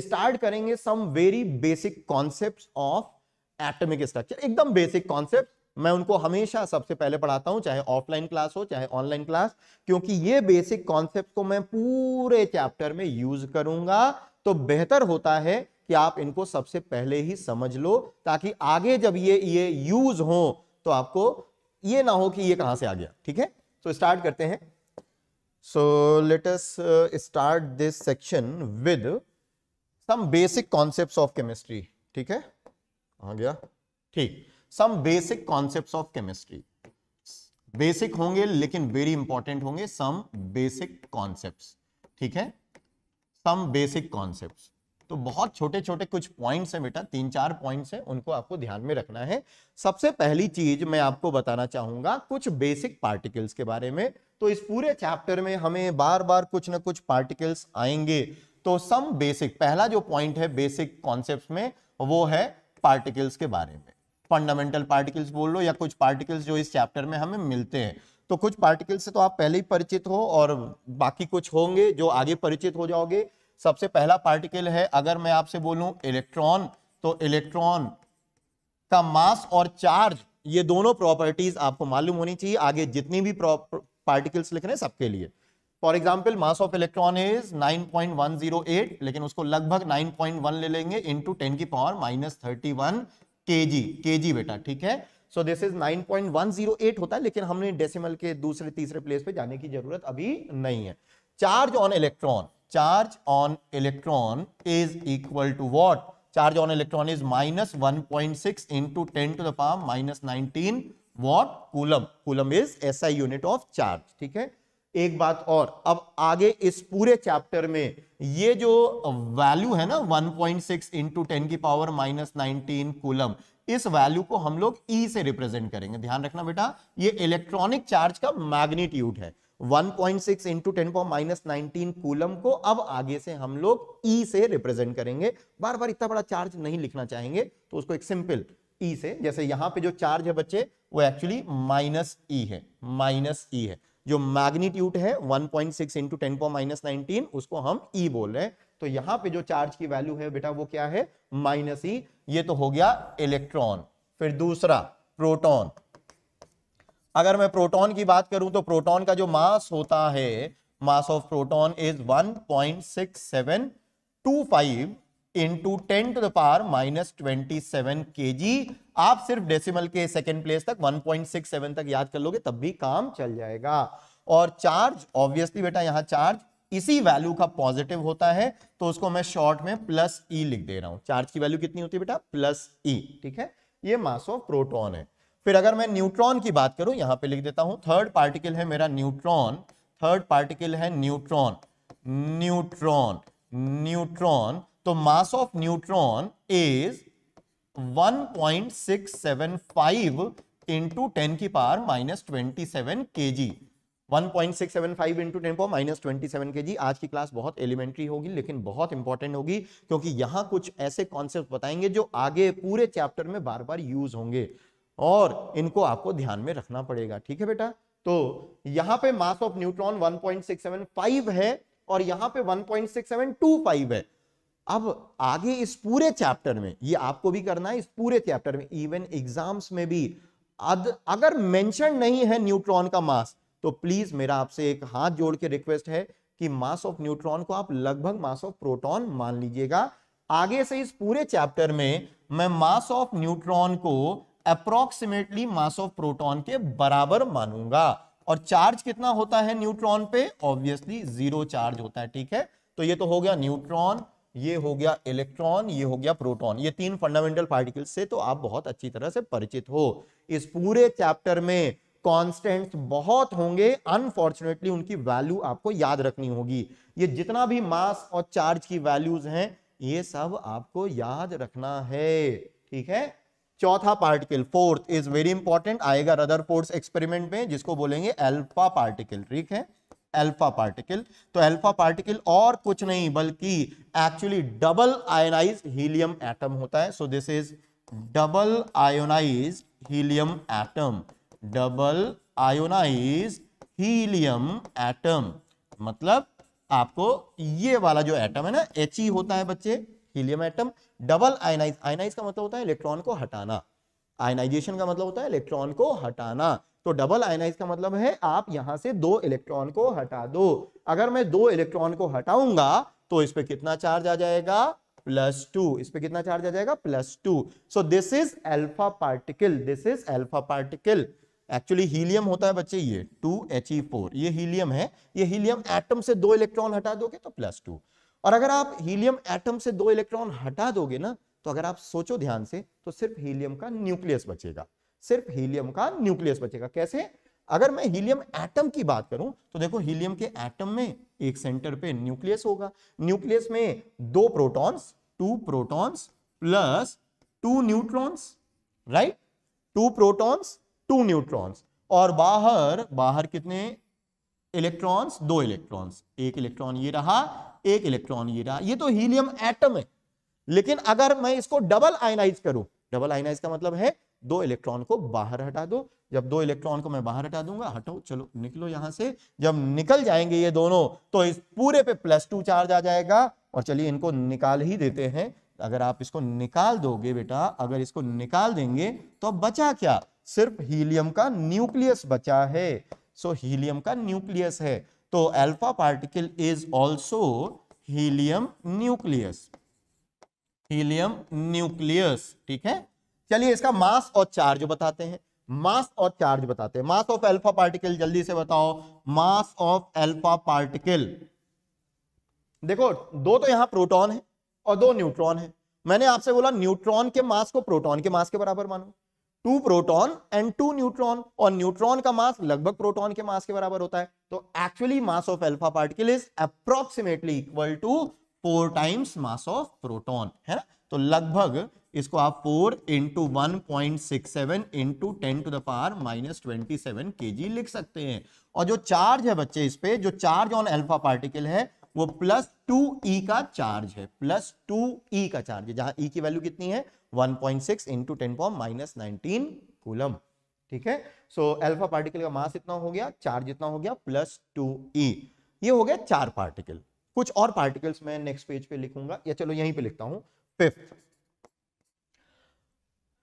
Start करेंगे some very basic concept of atomic structure एकदम basic concept मैं उनको हमेशा सबसे पहले पढ़ाता हूं चाहे ऑफलाइन क्लास हो चाहे ऑनलाइन क्लास क्योंकि ये बेसिक कॉन्सेप्ट को मैं पूरे चैप्टर में यूज करूंगा तो बेहतर होता है कि आप इनको सबसे पहले ही समझ लो ताकि आगे जब ये ये यूज हो तो आपको ये ना हो कि ये कहां से आ गया ठीक है सो so, स्टार्ट करते हैं so let's start this section with some basic concept of chemistry ठीक है आ गया ठीक some basic concept of chemistry basic होंगे लेकिन वेरी इंपॉर्टेंट होंगे सम बेसिक कॉन्सेप्ट ठीक है सम बेसिक कॉन्सेप्ट तो बहुत छोटे छोटे कुछ पॉइंट्स हैं बेटा तीन चार पॉइंट्स हैं उनको आपको ध्यान में रखना है सबसे पहली चीज मैं आपको बताना चाहूंगा कुछ बेसिक पार्टिकल्स के बारे में तो इस पूरे चैप्टर में हमें बार बार कुछ ना कुछ पार्टिकल्स आएंगे तो सम बेसिक पहला जो पॉइंट है बेसिक कॉन्सेप्ट में वो है पार्टिकल्स के बारे में फंडामेंटल पार्टिकल्स बोल लो या कुछ पार्टिकल्स जो इस चैप्टर में हमें मिलते हैं तो कुछ पार्टिकल्स से तो आप पहले ही परिचित हो और बाकी कुछ होंगे जो आगे परिचित हो जाओगे सबसे पहला पार्टिकल है अगर मैं आपसे बोलूं इलेक्ट्रॉन तो इलेक्ट्रॉन का मास और चार्ज ये दोनों प्रॉपर्टीज आपको मालूम होनी चाहिए आगे जितनी भी पार्टिकल्स लिख रहे हैं सबके लिए for example mass of electron is 9.108 लेकिन उसको लगभग 9.1 ले लेंगे इंटू टेन की power minus thirty one K G के जी बेटा ठीक है सो दिस इज 9.108 होता है लेकिन हमने डेसिमल के दूसरे तीसरे प्लेस पे जाने की जरूरत अभी नहीं है charge on electron charge on electron is equal to what charge on electron is minus one point six into ten to the power minus nineteen what coulomb coulomb is S I unit of charge ठीक है एक बात और अब आगे इस पूरे chapter में ये जो वैल्यू है ना 1.6 पॉइंट सिक्स इंटू टेन की पावर माइनस नाइनटीन कुलम इस वैल्यू को हम लोग ई e से रिप्रेजेंट करेंगे ध्यान रखना बेटा ये इलेक्ट्रॉनिक चार्ज का मैग्नीट्यूड है 1.6 point six into ten power minus nineteen coulomb को अब आगे से हम लोग ई e से रिप्रेजेंट करेंगे बार बार इतना बड़ा चार्ज नहीं लिखना चाहेंगे तो उसको एक सिंपल ई e से जैसे यहां पे जो चार्ज है बच्चे वो एक्चुअली माइनस ई है माइनस ई e है जो मैग्नीट्यूट है 1.6 point six into ten power minus nineteen उसको हम ई e बोल रहे हैं तो यहां पे जो चार्ज की वैल्यू है बेटा वो क्या है माइनस ई e, ये तो हो गया इलेक्ट्रॉन फिर दूसरा प्रोटॉन अगर मैं प्रोटॉन की बात करूं तो प्रोटॉन का जो मास होता है mass of proton is 1.6725 into ten to the power minus twenty seven K G आप सिर्फ डेसिमल के सेकेंड प्लेस तक 1.67 तक याद कर लोगे तब भी काम चल जाएगा और चार्ज ऑब्वियसली बेटा यहां चार्ज इसी वैल्यू का पॉजिटिव होता है तो उसको मैं शॉर्ट में प्लस ई e लिख दे रहा हूं चार्ज की वैल्यू कितनी होती है बेटा प्लस ई e, ठीक है ये मास ऑफ प्रोटोन है फिर अगर मैं न्यूट्रॉन की बात करूं यहां पे लिख देता हूं थर्ड पार्टिकल है मेरा न्यूट्रॉन थर्ड पार्टिकल है न्यूट्रॉन न्यूट्रॉन न्यूट्रॉन तो mass of neutron is 1.675 into ten की power minus twenty seven K G one point six seven five into ten power minus twenty seven K G आज की class बहुत elementary होगी लेकिन बहुत important होगी क्योंकि यहां कुछ ऐसे कॉन्सेप्ट बताएंगे जो आगे पूरे चैप्टर में बार बार यूज होंगे और इनको आपको ध्यान में रखना पड़ेगा ठीक है बेटा तो यहाँ पे मास ऑफ न्यूट्रॉन 1.675 है और यहाँ पे 1.6725 है अब आगे इस पूरे चैप्टर में ये आपको भी करना है इस पूरे चैप्टर में इवन एग्जाम्स में भी अद, अगर मेंशन नहीं है न्यूट्रॉन का मास तो प्लीज मेरा आपसे एक हाथ जोड़ के रिक्वेस्ट है कि मास ऑफ न्यूट्रॉन को आप लगभग मास ऑफ प्रोटॉन मान लीजिएगा आगे से इस पूरे चैप्टर में मैं मास ऑफ न्यूट्रॉन को अप्रोक्सीमेटली मास ऑफ प्रोटॉन के बराबर मानूंगा और चार्ज कितना होता है न्यूट्रॉन पे ऑब्वियसली जीरो चार्ज होता है ठीक है तो ये तो हो गया न्यूट्रॉन ये हो गया इलेक्ट्रॉन ये हो गया प्रोटॉन ये तीन फंडामेंटल पार्टिकल्स से तो आप बहुत अच्छी तरह से परिचित हो इस पूरे चैप्टर में कांस्टेंट्स बहुत होंगे अनफॉर्चुनेटली उनकी वैल्यू आपको याद रखनी होगी ये जितना भी मास और चार्ज की वैल्यूज हैं ये सब आपको याद रखना है ठीक है चौथा particle fourth is very important आएगा रदर फोर्स एक्सपेरिमेंट में जिसको बोलेंगे एल्फा पार्टिकल ठीक है अल्फा पार्टिकल तो अल्फा पार्टिकल और कुछ नहीं बल्कि actually double ionise helium atom होता है so this is double ionise helium atom double ionise helium atom मतलब आपको ये वाला जो एटम है ना एच ई e होता है बच्चे helium atom double ionise ionise का मतलब होता है इलेक्ट्रॉन को हटाना आयनाइजेशन का मतलब होता है इलेक्ट्रॉन को हटाना तो डबल आयनाइज का मतलब है आप यहां से दो इलेक्ट्रॉन को हटा दो अगर मैं दो इलेक्ट्रॉन को हटाऊंगा तो इस पर कितना चार्ज आ जाएगा प्लस टू इस पर कितना चार्ज आ जाएगा plus two so this is alpha particle this is alpha particle actually helium होता है बच्चे ये टू एच ई फोर ये हीलियम है ये हीलियम एटम से दो इलेक्ट्रॉन हटा दोगे तो प्लस टू और अगर आप हीलियम एटम से दो इलेक्ट्रॉन हटा दोगे ना तो अगर आप सोचो ध्यान से तो सिर्फ हीलियम का न्यूक्लियस बचेगा सिर्फ हीलियम का न्यूक्लियस बचेगा कैसे अगर मैं हीलियम एटम की बात करूं तो देखो हीलियम के एटम में एक सेंटर पे न्यूक्लियस होगा न्यूक्लियस में दो protons two protons plus two neutrons right two protons two neutrons और बाहर बाहर कितने इलेक्ट्रॉन्स दो इलेक्ट्रॉन्स एक इलेक्ट्रॉन ये रहा एक इलेक्ट्रॉन ये रहा ये तो हीलियम एटम है लेकिन अगर मैं इसको डबल आयनाइज करूं डबल आयनाइज का मतलब है दो इलेक्ट्रॉन को बाहर हटा दो जब दो इलेक्ट्रॉन को मैं बाहर हटा दूंगा हटो चलो निकलो यहां से जब निकल जाएंगे ये दोनों तो इस पूरे पे प्लस टू चार्ज आ जाएगा और चलिए इनको निकाल ही देते हैं अगर आप इसको निकाल दोगे बेटा अगर इसको निकाल देंगे तो बचा क्या सिर्फ हीलियम का न्यूक्लियस बचा है सो हीलियम का न्यूक्लियस है तो alpha particle is also helium nucleus helium nucleus ठीक है चलिए इसका मास और चार्ज बताते हैं मास और चार्ज बताते हैं मास ऑफ अल्फा पार्टिकल जल्दी से बताओ मास ऑफ अल्फा पार्टिकल देखो दो तो यहां प्रोटॉन है और दो न्यूट्रॉन है मैंने आपसे बोला न्यूट्रॉन के मास को प्रोटॉन के मास के बराबर मानो two proton and two neutron और न्यूट्रॉन का मास लगभग प्रोटॉन के मास के बराबर होता है तो actually mass of alpha particle is approximately equal to four times mass of proton है ना तो लगभग इसको आप four into one point six seven into ten to the power minus twenty seven K G लिख सकते हैं और जो चार्ज है बच्चे इस पे जो चार्ज ऑन अल्फा पार्टिकल है वो प्लस टू ई का चार्ज है प्लस टू ई का चार्ज है जहां ई e की वैल्यू कितनी है one point six into ten point minus nineteen coulomb ठीक है सो अल्फा पार्टिकल का मास इतना हो गया चार्ज इतना हो गया प्लस टू ई ये हो गया चार पार्टिकल कुछ और पार्टिकल्स मैं नेक्स्ट पेज पे लिखूंगा या चलो यहीं पे लिखता हूं फिफ्थ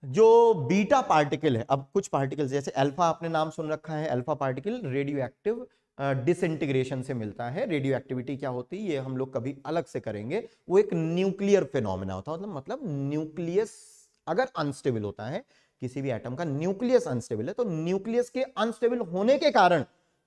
जो बीटा पार्टिकल है अब कुछ पार्टिकल जैसे अल्फा आपने नाम सुन रखा है alpha particle radioactive disintegration से मिलता है रेडियो एक्टिविटी क्या होती है ये हम लोग कभी अलग से करेंगे वो एक न्यूक्लियर फिनोमिना होता है मतलब न्यूक्लियस मतलब अगर अनस्टेबल होता है किसी भी एटम का न्यूक्लियस अनस्टेबल है तो न्यूक्लियस के अनस्टेबल होने के कारण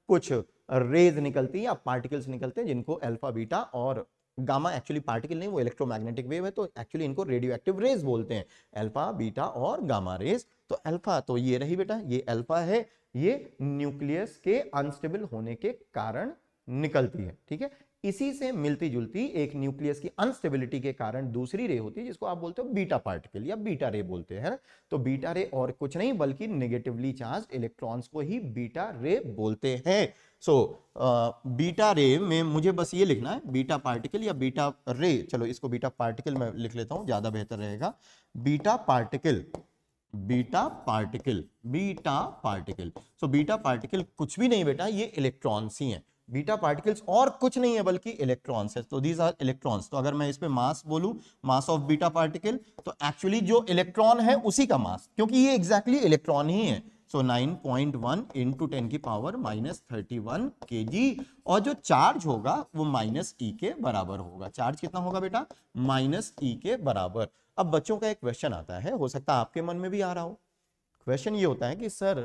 कुछ रेज निकलती है या पार्टिकल्स निकलते हैं जिनको अल्फा बीटा और गामा एक्चुअली पार्टिकल नहीं वो इलेक्ट्रोमैग्नेटिक वेव है तो एक्चुअली इनको रेडियो एक्टिव रेज बोलते हैं अल्फा बीटा और गामा रेज तो अल्फा तो ये रही बेटा ये अल्फा है ये न्यूक्लियस के अनस्टेबल होने के कारण निकलती है ठीक है इसी से मिलती जुलती एक न्यूक्लियस की अनस्टेबिलिटी के कारण दूसरी रे होती है जिसको आप बोलते हो बीटा पार्टिकल या बीटा रे बोलते हैं तो बीटा रे और कुछ नहीं बल्कि नेगेटिवली चार्ज इलेक्ट्रॉन्स को ही बीटा रे बोलते हैं सो so, बीटा रे में मुझे बस ये लिखना है बीटा पार्टिकल या बीटा रे चलो इसको बीटा पार्टिकल में लिख लेता हूं ज़्यादा बेहतर रहेगा beta particle beta particle beta particle so beta particle कुछ भी नहीं बेटा ये इलेक्ट्रॉन्स ही हैं बीटा पार्टिकल्स और कुछ नहीं है बल्कि इलेक्ट्रॉन्स है तो दीज आर इलेक्ट्रॉन्स तो अगर मैं इस पर मास बोलूँ मास ऑफ बीटा पार्टिकल तो एक्चुअली जो इलेक्ट्रॉन है उसी का मास क्योंकि ये एग्जैक्टली exactly इलेक्ट्रॉन ही है so nine point one into ten की power minus thirty one K G और जो चार्ज होगा वो माइनस ई e के बराबर होगा चार्ज कितना होगा बेटा माइनस ई e के बराबर अब बच्चों का एक क्वेश्चन आता है हो सकता है आपके मन में भी आ रहा हो क्वेश्चन ये होता है कि सर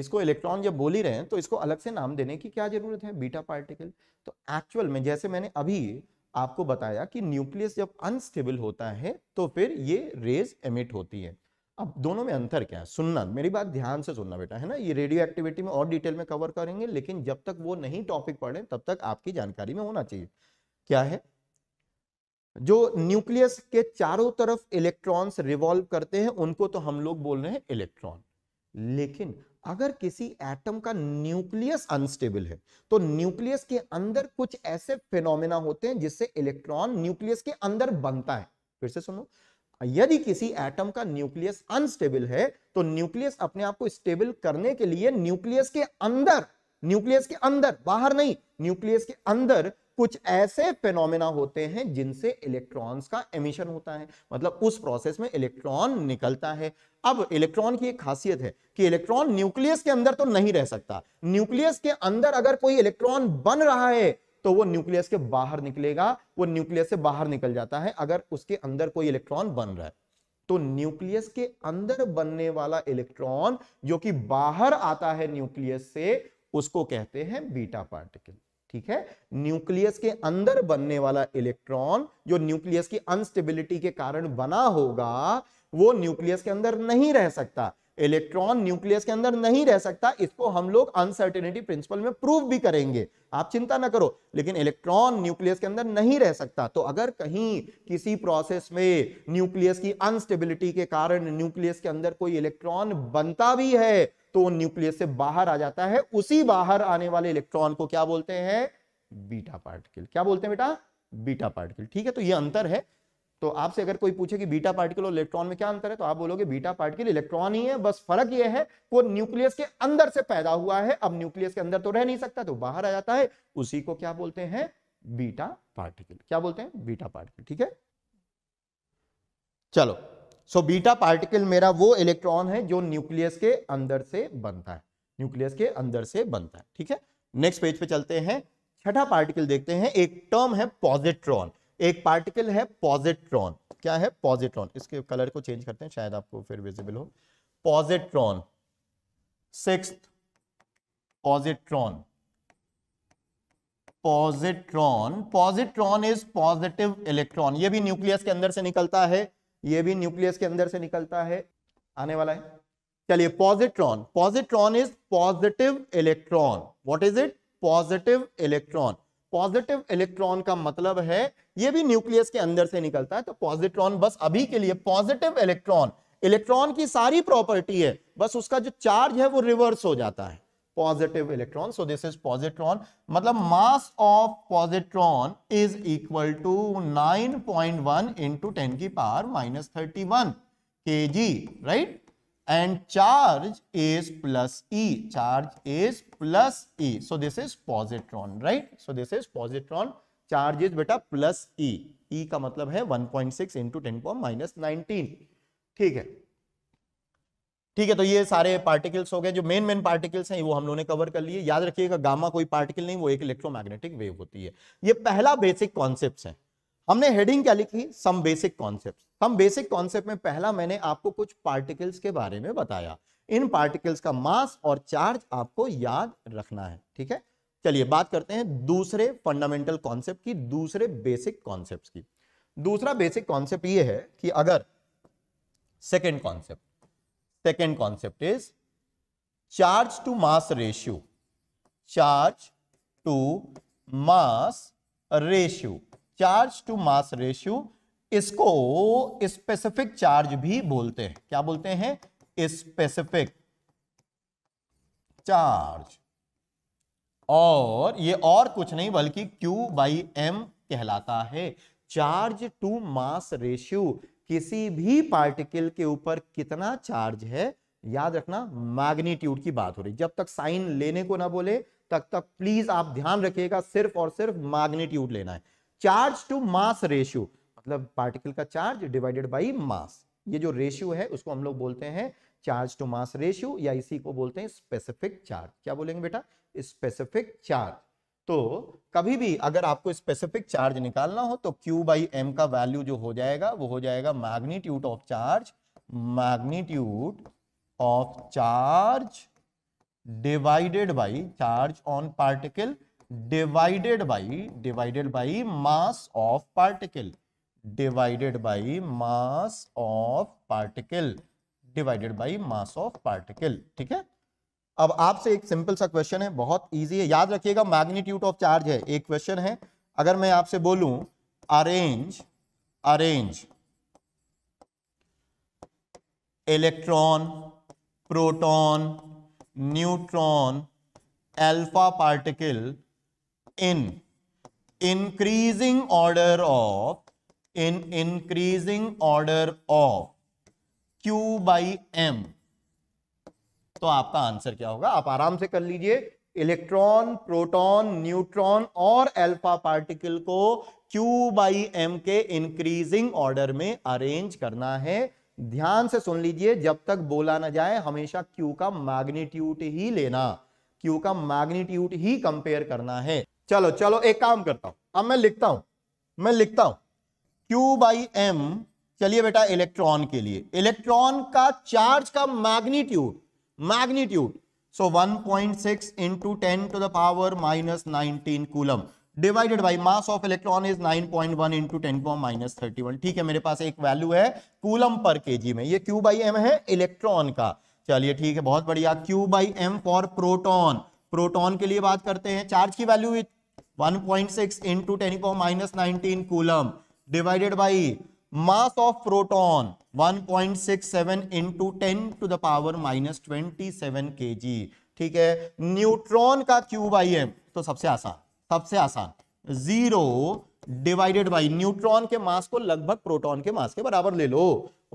इसको इलेक्ट्रॉन जब बोल ही रहे हैं तो इसको अलग से नाम देने की क्या जरूरत है बीटा पार्टिकल तो एक्चुअल में जैसे मैंने अभी आपको बताया कि न्यूक्लियस जब अनस्टेबल होता है तो फिर ये रेज एमिट होती है अब दोनों में अंतर क्या है सुनना मेरी बात ध्यान से सुनना बेटा है ना ये रेडियो एक्टिविटी में और डिटेल में कवर करेंगे लेकिन जब तक वो नहीं टॉपिक पढ़े तब तक आपकी जानकारी में होना चाहिए क्या है जो न्यूक्लियस के चारों तरफ इलेक्ट्रॉन्स रिवॉल्व करते हैं उनको तो हम लोग बोल रहे हैं इलेक्ट्रॉन लेकिन अगर किसी एटम का न्यूक्लियस अनस्टेबल है तो न्यूक्लियस के अंदर कुछ ऐसे फिनोमेना होते हैं जिससे इलेक्ट्रॉन न्यूक्लियस के अंदर बनता है फिर से सुनो यदि किसी एटम का न्यूक्लियस अनस्टेबल है तो न्यूक्लियस अपने आप को स्टेबल करने के लिए न्यूक्लियस के अंदर न्यूक्लियस के अंदर बाहर नहीं न्यूक्लियस के अंदर कुछ ऐसे फेनोमेना होते हैं जिनसे इलेक्ट्रॉन्स का एमिशन होता है मतलब उस प्रोसेस में इलेक्ट्रॉन निकलता है अब इलेक्ट्रॉन की एक खासियत है कि इलेक्ट्रॉन न्यूक्लियस के अंदर तो नहीं रह सकता न्यूक्लियस के अंदर अगर कोई इलेक्ट्रॉन बन रहा है तो वो न्यूक्लियस के बाहर निकलेगा वो न्यूक्लियस से बाहर निकल जाता है अगर उसके अंदर कोई इलेक्ट्रॉन बन रहा है तो न्यूक्लियस के अंदर बनने वाला इलेक्ट्रॉन जो कि बाहर आता है न्यूक्लियस से उसको कहते हैं बीटा पार्टिकल ठीक है न्यूक्लियस के अंदर बनने वाला इलेक्ट्रॉन जो न्यूक्लियस की अनस्टेबिलिटी के कारण बना होगा वो न्यूक्लियस के अंदर नहीं रह सकता इलेक्ट्रॉन न्यूक्लियस के अंदर नहीं रह सकता इसको हम लोग अनसर्टेनिटी प्रिंसिपल में प्रूव भी करेंगे आप चिंता ना करो लेकिन इलेक्ट्रॉन न्यूक्लियस के अंदर नहीं रह सकता तो अगर कहीं किसी प्रोसेस में न्यूक्लियस की अनस्टेबिलिटी के कारण न्यूक्लियस के अंदर कोई इलेक्ट्रॉन बनता भी है तो वो न्यूक्लियस से बाहर आ जाता है उसी बाहर आने वाले इलेक्ट्रॉन को क्या बोलते हैं बीटा पार्टिकल क्या बोलते हैं बेटा बीटा पार्टिकल ठीक है तो ये अंतर है तो आपसे अगर कोई पूछे कि बीटा पार्टिकल और इलेक्ट्रॉन में क्या अंतर है तो आप बोलोगे बीटा पार्टिकल इलेक्ट्रॉन ही है बस फर्क यह है वो न्यूक्लियस के अंदर से पैदा हुआ है अब न्यूक्लियस के अंदर तो रह नहीं सकता तो बाहर आ जाता है उसी को क्या बोलते हैं बीटा पार्टिकल क्या बोलते हैं बीटा पार्टिकल ठीक है चलो सो बीटा पार्टिकल मेरा वो इलेक्ट्रॉन है जो न्यूक्लियस के अंदर से बनता है न्यूक्लियस के अंदर से बनता है ठीक है नेक्स्ट पेज पे चलते हैं छठा पार्टिकल देखते हैं एक टर्म है पॉजिट्रॉन एक पार्टिकल है पॉजिट्रॉन क्या है पॉजिट्रॉन इसके कलर को चेंज करते हैं शायद आपको फिर विजिबल हो positron six positron positron positron is positive electron ये भी न्यूक्लियस के अंदर से निकलता है ये भी न्यूक्लियस के अंदर से निकलता है आने वाला है चलिए positron positron is positive electron what is it positive electron positive electron का मतलब है ये भी न्यूक्लियस के अंदर से निकलता है तो पॉजिट्रॉन बस अभी के लिए पॉजिटिव इलेक्ट्रॉन इलेक्ट्रॉन की सारी प्रॉपर्टी है बस उसका जो चार्ज है वो रिवर्स हो जाता है positive electron so this is positron मतलब mass of positron is equal to 9.1 point one into ten की power minus thirty one K G right and charge is plus E. Charge is plus E. So this is positron, right? So this is positron. Charge is beta plus E. E का मतलब है 1.6 into 10 power minus 19. ठीक है ठीक है तो ये सारे पार्टिकल्स हो गए जो मेन मेन पार्टिकल्स हैं वो हम लोगों ने कवर कर लिए याद रखिएगा गामा कोई पार्टिकल नहीं वो एक इलेक्ट्रोमैग्नेटिक वेव होती है ये पहला बेसिक कॉन्सेप्ट है हमने हेडिंग क्या लिखी some basic concept some basic concept में पहला मैंने आपको कुछ पार्टिकल्स के बारे में बताया इन पार्टिकल्स का मास और चार्ज आपको याद रखना है ठीक है चलिए बात करते हैं दूसरे फंडामेंटल कॉन्सेप्ट की दूसरे बेसिक कॉन्सेप्ट की दूसरा बेसिक कॉन्सेप्ट ये है कि अगर second concept second concept is charge to mass ratio charge to mass ratio charge to mass ratio इसको स्पेसिफिक चार्ज भी बोलते हैं क्या बोलते हैं स्पेसिफिक चार्ज और ये और कुछ नहीं बल्कि Q बाई एम कहलाता है चार्ज टू मास रेशियो किसी भी पार्टिकल के ऊपर कितना चार्ज है याद रखना मैग्नीट्यूड की बात हो रही जब तक साइन लेने को ना बोले तब तक, तक प्लीज आप ध्यान रखिएगा सिर्फ और सिर्फ मैग्नीट्यूड लेना है चार्ज टू मास रेशियो मतलब पार्टिकल का चार्ज डिवाइडेड बाई मास ये जो रेशियो है उसको हम लोग बोलते हैं चार्ज टू मास रेशियो या इसी को बोलते हैं स्पेसिफिक चार्ज क्या बोलेंगे बेटा स्पेसिफिक चार्ज तो कभी भी अगर आपको स्पेसिफिक चार्ज निकालना हो तो क्यू बाई एम का वैल्यू जो हो जाएगा वो हो जाएगा magnitude of charge magnitude of charge divided by charge on particle divided by divided by mass of particle divided by mass of particle divided by mass of particle ठीक है अब आपसे एक सिंपल सा क्वेश्चन है बहुत इजी है याद रखिएगा मैग्नीट्यूड ऑफ चार्ज है एक क्वेश्चन है अगर मैं आपसे बोलू arrange arrange electron proton neutron alpha particle in increasing order of in increasing order of q by m तो आपका आंसर क्या होगा आप आराम से कर लीजिए इलेक्ट्रॉन प्रोटॉन न्यूट्रॉन और अल्फा पार्टिकल को q बाई एम के इंक्रीजिंग ऑर्डर में अरेंज करना है ध्यान से सुन लीजिए जब तक बोला ना जाए हमेशा q का मैग्नीट्यूड ही लेना q का मैग्नीट्यूड ही कंपेयर करना है चलो चलो एक काम करता हूं अब मैं लिखता हूं मैं लिखता हूं क्यू बाई एम चलिए बेटा इलेक्ट्रॉन के लिए इलेक्ट्रॉन का चार्ज का magnitude magnitude so 1.6 point six into ten to the power minus nineteen coulomb divided by mass of electron is 9.1 point one into ten point minus thirty ठीक है मेरे पास एक वैल्यू है कूलम पर जी में ये क्यू बाई एम है इलेक्ट्रॉन का चलिए ठीक है बहुत बढ़िया Q by M for proton proton के लिए बात करते हैं चार्ज की value 1.6 1.67 power minus twenty seven ठीक है न्यूट्रॉन का क्यूब आई एम तो सबसे आसान सबसे आसान जीरो डिवाइडेड बाई न्यूट्रॉन के मास को लगभग प्रोटॉन के मास के बराबर ले लो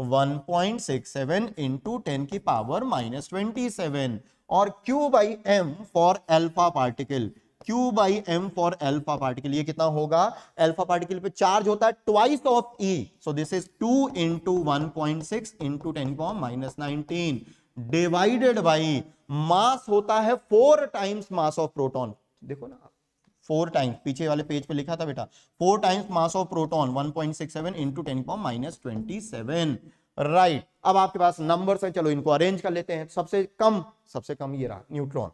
1.67 point six seven into ten की पावर माइनस ट्वेंटी सेवन और Q by M for alpha particle Q by M for alpha particle ये कितना होगा एल्फा पार्टिकल पे चार्ज होता है twice of E so this is two into one point six into ten power minus nineteen divided by mass होता है four times mass of proton देखो ना फोर टाइम्स पीछे वाले पेज पे लिखा था बेटा four times mass of proton 1.67 point six seven into ten power minus twenty seven right अब आपके पास नंबर है चलो इनको अरेंज कर लेते हैं सबसे कम सबसे कम ये रहा neutron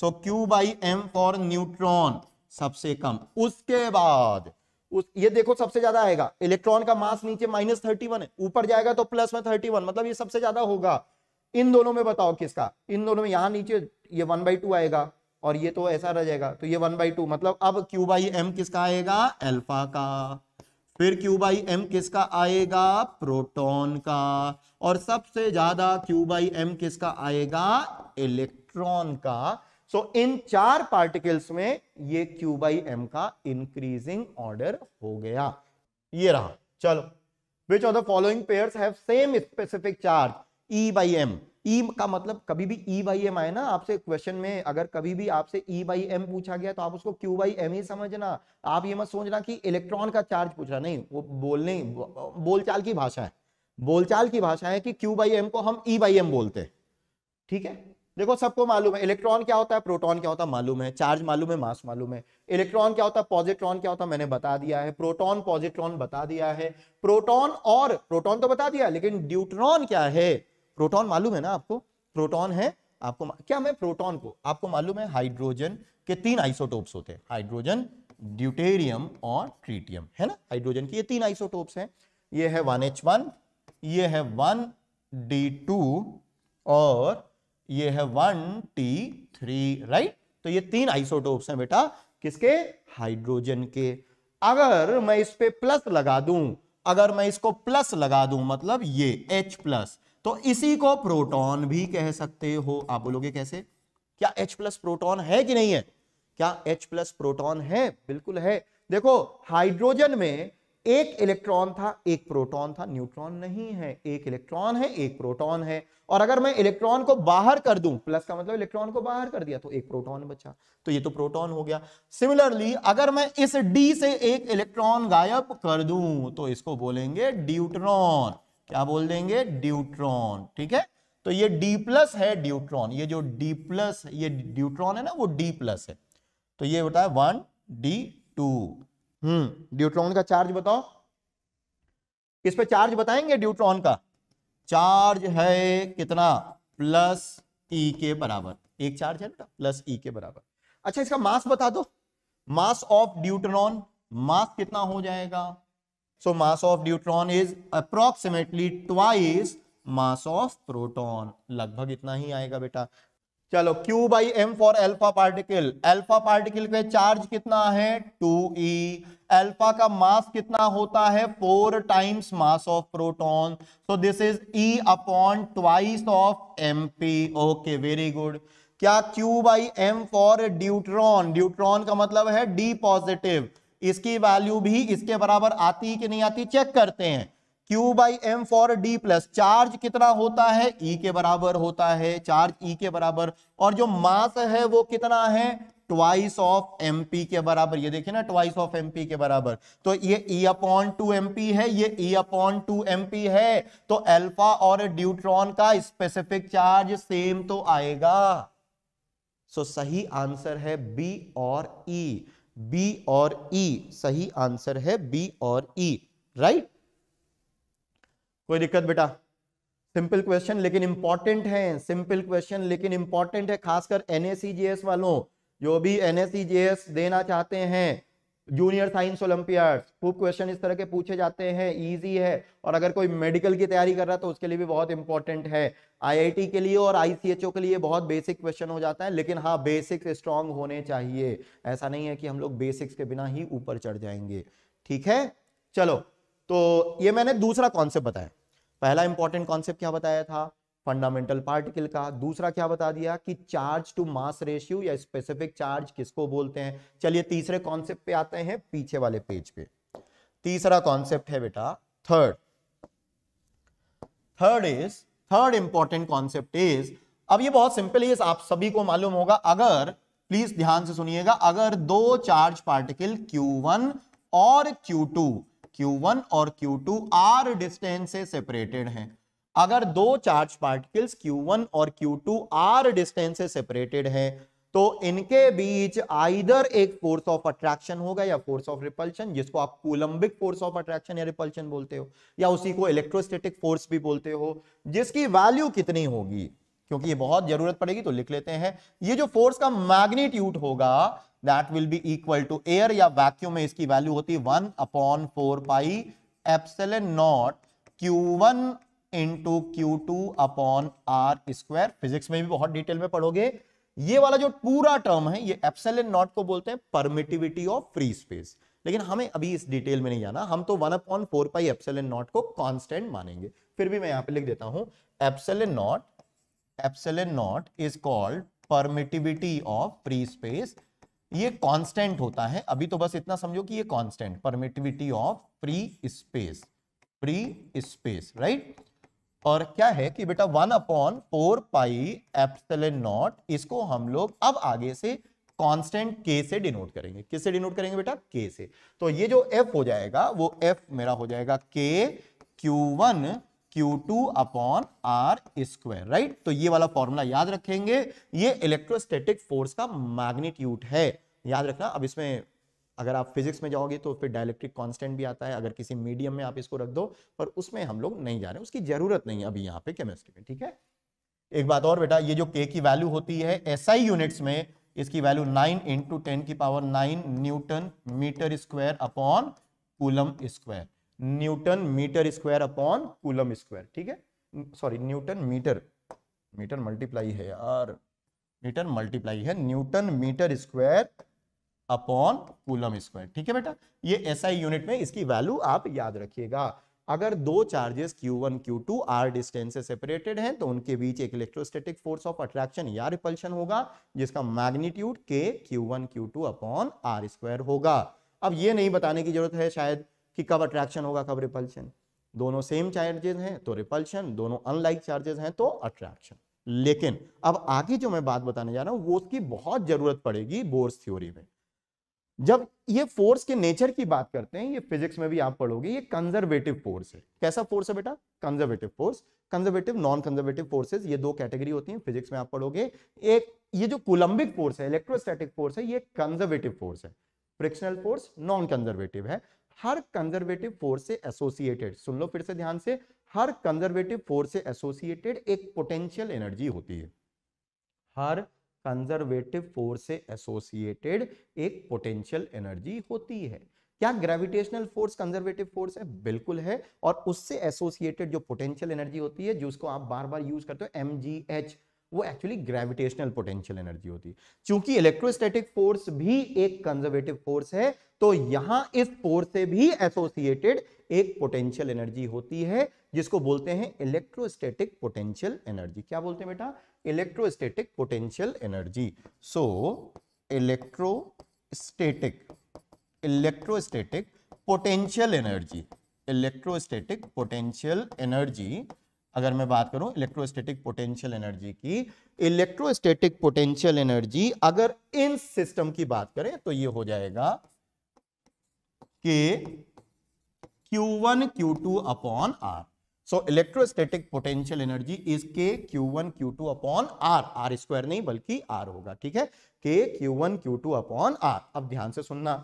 so Q by M for neutron सबसे कम उसके बाद उस ये देखो सबसे ज्यादा आएगा इलेक्ट्रॉन का मास नीचे माइनस थर्टी वन है ऊपर जाएगा तो प्लस में थर्टी वन मतलब ये सबसे ज्यादा होगा इन दोनों में बताओ किसका इन दोनों में यहां नीचे ये वन बाई टू आएगा और ये तो ऐसा रह जाएगा तो ये वन बाई टू मतलब अब क्यू बाई एम किसका आएगा एल्फा का फिर क्यू बाई एम किसका आएगा प्रोटोन का और सबसे ज्यादा क्यू बाई एम किसका आएगा इलेक्ट्रॉन का सो इन चार पार्टिकल्स में ये क्यू बाई एम का इंक्रीजिंग ऑर्डर हो गया ये रहा चलो which of the following pair have same specific charge E by M E का मतलब कभी भी E बाई एम आए ना आपसे क्वेश्चन में अगर कभी भी आपसे ई बाई एम पूछा गया तो आप उसको क्यू बाई एम ही समझना आप ये मत सोचना कि इलेक्ट्रॉन का चार्ज रहा नहीं वो बोलने बोलचाल की भाषा है बोलचाल की भाषा है कि क्यू बाई एम को हम ई बाई एम बोलते हैं ठीक है देखो सबको मालूम है इलेक्ट्रॉन क्या होता है प्रोटॉन क्या होता है मालूम है चार्ज मालूम है मास मालूम है इलेक्ट्रॉन क्या होता है पॉजिट्रॉन क्या होता है मैंने बता दिया है प्रोटॉन पॉजिट्रॉन बता दिया है प्रोटॉन और प्रोटॉन तो बता दिया लेकिन ड्यूट्रॉन क्या है प्रोटॉन मालूम है ना आपको प्रोटॉन है आपको क्या मैं प्रोटॉन को आपको मालूम है हाइड्रोजन के तीन आइसोटोप्स होते हैं हाइड्रोजन ड्यूटेरियम और ट्रीटियम है ना हाइड्रोजन के ये तीन आइसोटोप्स हैं ये है वन एच वन ये है वन डी टू और ये है वन टी थ्री राइट तो ये तीन आइसोटोप्स हैं बेटा किसके हाइड्रोजन के अगर मैं इस पे प्लस लगा दूं अगर मैं इसको प्लस लगा दूं मतलब ये एच प्लस तो इसी को प्रोटॉन भी कह सकते हो आप बोलोगे कैसे क्या एच प्लस प्रोटोन है कि नहीं है क्या H प्लस प्रोटोन है बिल्कुल है देखो हाइड्रोजन में एक इलेक्ट्रॉन था एक प्रोटॉन था न्यूट्रॉन नहीं है एक इलेक्ट्रॉन है एक प्रोटॉन है और अगर मैं इलेक्ट्रॉन को बाहर कर दूं प्लस का मतलब इलेक्ट्रॉन को बाहर कर दिया तो एक प्रोटॉन बचा तो ये तो प्रोटॉन हो गया सिमिलरली अगर मैं इस डी से एक इलेक्ट्रॉन गायब कर दू तो इसको बोलेंगे ड्यूट्रॉन क्या बोल देंगे ड्यूट्रॉन ठीक है तो ये डी प्लस है ड्यूट्रॉन ये जो डी प्लस ये ड्यूट्रॉन है ना वो डी प्लस है तो ये होता है one D two hmm deuteron का चार्ज बताओ किस पे चार्ज बताएंगे ड्यूट्रॉन का चार्ज है कितना प्लस ई के बराबर एक चार्ज है ना प्लस ई के बराबर अच्छा इसका मास बता दो मास ऑफ ड्यूट्रॉन मास कितना हो जाएगा so mass of deuteron is approximately twice mass of proton लगभग इतना ही आएगा बेटा चलो Q by M for alpha particle alpha particle पे चार्ज कितना है 2e एल्फा का मास कितना होता है four times mass of proton so this is e upon twice of M P okay very good क्या Q by M for deuteron deuteron का मतलब है डी पॉजिटिव इसकी वैल्यू भी इसके बराबर आती कि नहीं आती चेक करते हैं Q by M for D plus charge कितना होता है E के बराबर होता है चार्ज E के बराबर और जो मास है वो कितना है ट्वाइस ऑफ एम पी के बराबर ये देखिए ना ट्वाइस ऑफ एम पी के बराबर तो ये E upon two M P है ये E upon two M P है तो एल्फा और ड्यूट्रॉन का स्पेसिफिक चार्ज सेम तो आएगा सो so, सही आंसर है बी और ई e. बी और ई e. सही आंसर है बी और ई e, राइट right? कोई दिक्कत बेटा सिंपल क्वेश्चन लेकिन इंपॉर्टेंट है सिंपल क्वेश्चन लेकिन इंपॉर्टेंट है खासकर एनएससीजीएस वालों जो भी एनएससीजीएस देना चाहते हैं जूनियर साइंस ओलंपियाड्स खूब क्वेश्चन इस तरह के पूछे जाते हैं इजी है और अगर कोई मेडिकल की तैयारी कर रहा है तो उसके लिए भी बहुत इंपॉर्टेंट है आईआईटी के लिए और आईसीएचओ के लिए बहुत बेसिक क्वेश्चन हो जाता है लेकिन हाँ बेसिक्स स्ट्रांग होने चाहिए ऐसा नहीं है कि हम लोग बेसिक्स के बिना ही ऊपर चढ़ जाएंगे ठीक है चलो तो ये मैंने दूसरा कॉन्सेप्ट बताया पहला इंपॉर्टेंट कॉन्सेप्ट क्या बताया था फंडामेंटल पार्टिकल का दूसरा क्या बता दिया कि चार्ज टू मास रेशियो या स्पेसिफिक चार्ज किसको बोलते हैं चलिए तीसरे कॉन्सेप्ट पे आते हैं पीछे वाले पेज पे तीसरा कॉन्सेप्ट है बेटा third third is third important concept is अब ये बहुत सिंपल है आप सभी को मालूम होगा अगर प्लीज ध्यान से सुनिएगा अगर दो चार्ज पार्टिकल Q1 और Q2 Q1 और Q2 आर डिस्टेंस से सेपरेटेड हैं अगर दो चार्ज पार्टिकल्स Q1 और Q2 आर डिस्टेंस से सेपरेटेड है तो इनके बीच आइदर एक फोर्स ऑफ अट्रैक्शन होगा या फोर्स ऑफ रिपल्शन जिसको आप कोलंबिक फोर्स ऑफ अट्रैक्शन या रिपल्शन बोलते हो या उसी को इलेक्ट्रोस्टेटिक फोर्स भी बोलते हो जिसकी वैल्यू कितनी होगी क्योंकि ये बहुत जरूरत पड़ेगी तो लिख लेते हैं ये जो फोर्स का मैग्नीट्यूड होगा that will be equal to air या वैक्यूम में इसकी वैल्यू होती है one upon four pi epsilon naught Q one into Q two upon R square physics में भी बहुत डिटेल में पढ़ोगे ये वाला जो पूरा टर्म है ये एप्सल नॉट को बोलते हैं परमिटिविटी ऑफ फ्री स्पेस लेकिन हमें अभी इस डिटेल में नहीं जाना हम तो one upon four pi epsilon naught को कॉन्स्टेंट मानेंगे फिर भी मैं यहां पे लिख देता हूं epsilon naught epsilon naught is called permittivity of free space ये कांस्टेंट होता है अभी तो बस इतना समझो कि ये constant permittivity of free space free space right और क्या है कि बेटा one upon four pi epsilon naught इसको हम लोग अब आगे से कांस्टेंट के से डिनोट करेंगे किससे डिनोट करेंगे बेटा के से तो ये जो एफ हो जाएगा वो एफ मेरा हो जाएगा K Q one two upon R square right तो ये वाला फॉर्मूला याद रखेंगे ये इलेक्ट्रोस्टेटिक फोर्स का मैग्नीट्यूड है याद रखना अब इसमें अगर आप फिजिक्स में जाओगे तो फिर डायलेक्ट्रिक कांस्टेंट भी आता है अगर किसी मीडियम में आप इसको रख दो पर उसमें हम लोग नहीं जा रहे उसकी जरूरत नहीं है अभी यहाँ पे केमिस्ट्री में ठीक है एक बात और बेटा ये जो के की वैल्यू होती है एस आई यूनिट्स में इसकी वैल्यू नाइन इंटू टेन की power nine newton metre square upon coulomb square newton metre square upon coulomb square ठीक है sorry newton metre metre multiply है यार मीटर मल्टीप्लाई है newton metre square upon coulomb square ठीक है बेटा ये एसआई यूनिट में इसकी वैल्यू आप याद रखिएगा अगर दो charges Q1, Q2 R distance से सेपरेटेड हैं तो उनके बीच एक इलेक्ट्रोस्टैटिक फोर्स ऑफ अट्रैक्शन या रिपल्शन होगा जिसका मैग्नीट्यूड के Q1, Q2 upon R square होगा अब ये नहीं बताने की जरूरत है शायद कि कब अट्रैक्शन होगा कब रिपल्शन दोनों सेम चार्जेज हैं तो रिपल्शन दोनों अनलाइक चार्जेज हैं तो अट्रैक्शन लेकिन अब आगे जो मैं बात बताने जा रहा हूं वो उसकी बहुत जरूरत पड़ेगी बोर्स थ्योरी में जब ये फोर्स के नेचर की बात करते हैं ये फिजिक्स में भी आप पढ़ोगे ये कंजर्वेटिव फोर्स है कैसा फोर्स है बेटा conservative force conservative non conservative forces ये दो कैटेगरी होती हैं फिजिक्स में आप पढ़ोगे एक ये जो कोलंबिक फोर्स है इलेक्ट्रोस्टैटिक फोर्स है ये कंजर्वेटिव फोर्स है फ्रिक्शनल फोर्स नॉन कंजर्वेटिव है हर कंजर्वेटिव फोर्स से एसोसिएटेड सुन लो फिर से ध्यान से हर कंजर्वेटिव फोर्स से एसोसिएटेड एक पोटेंशियल एनर्जी होती है हर कंजर्वेटिव फोर्स से एसोसिएटेड एक पोटेंशियल एनर्जी होती है क्या ग्रेविटेशनल फोर्स कंजर्वेटिव फोर्स है बिल्कुल है और उससे एसोसिएटेड जो पोटेंशियल एनर्जी होती है जिसको आप बार बार यूज करते हो एम जी एच वो एक्चुअली ग्रेविटेशनल पोटेंशियल एनर्जी होती है क्योंकि इलेक्ट्रोस्टैटिक फोर्स भी एक कंजर्वेटिव फोर्स है तो यहां इस फोर्स से भी एसोसिएटेड एक पोटेंशियल एनर्जी होती है जिसको बोलते हैं इलेक्ट्रोस्टैटिक पोटेंशियल एनर्जी क्या बोलते हैं बेटा electrostatic potential energy so electrostatic electrostatic potential energy electrostatic potential energy अगर मैं बात करूं इलेक्ट्रोस्टैटिक पोटेंशियल एनर्जी की इलेक्ट्रोस्टैटिक पोटेंशियल एनर्जी अगर इन सिस्टम की बात करें तो ये हो जाएगा कि Q1 Q2 upon R so electrostatic potential energy is K Q one Q two upon R R square नहीं बल्कि आर होगा ठीक है K Q one Q two upon R अब ध्यान से सुनना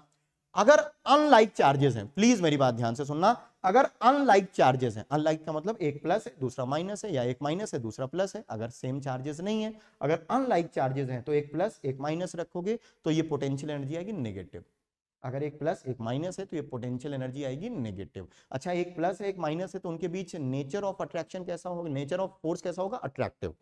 अगर अनलाइक चार्जेस हैं प्लीज मेरी बात ध्यान से सुनना अगर अनलाइक चार्जेस हैं अनलाइक का मतलब एक प्लस है दूसरा माइनस है या एक माइनस है दूसरा प्लस है अगर सेम चार्जेस नहीं है अगर अनलाइक चार्जेस हैं तो एक प्लस एक माइनस रखोगे तो ये पोटेंशियल एनर्जी आएगी नेगेटिव अगर एक प्लस एक माइनस है तो ये पोटेंशियल एनर्जी आएगी नेगेटिव अच्छा एक प्लस है एक माइनस है तो उनके बीच नेचर ऑफ अट्रैक्शन कैसा होगा नेचर ऑफ फोर्स कैसा होगा अट्रैक्टिव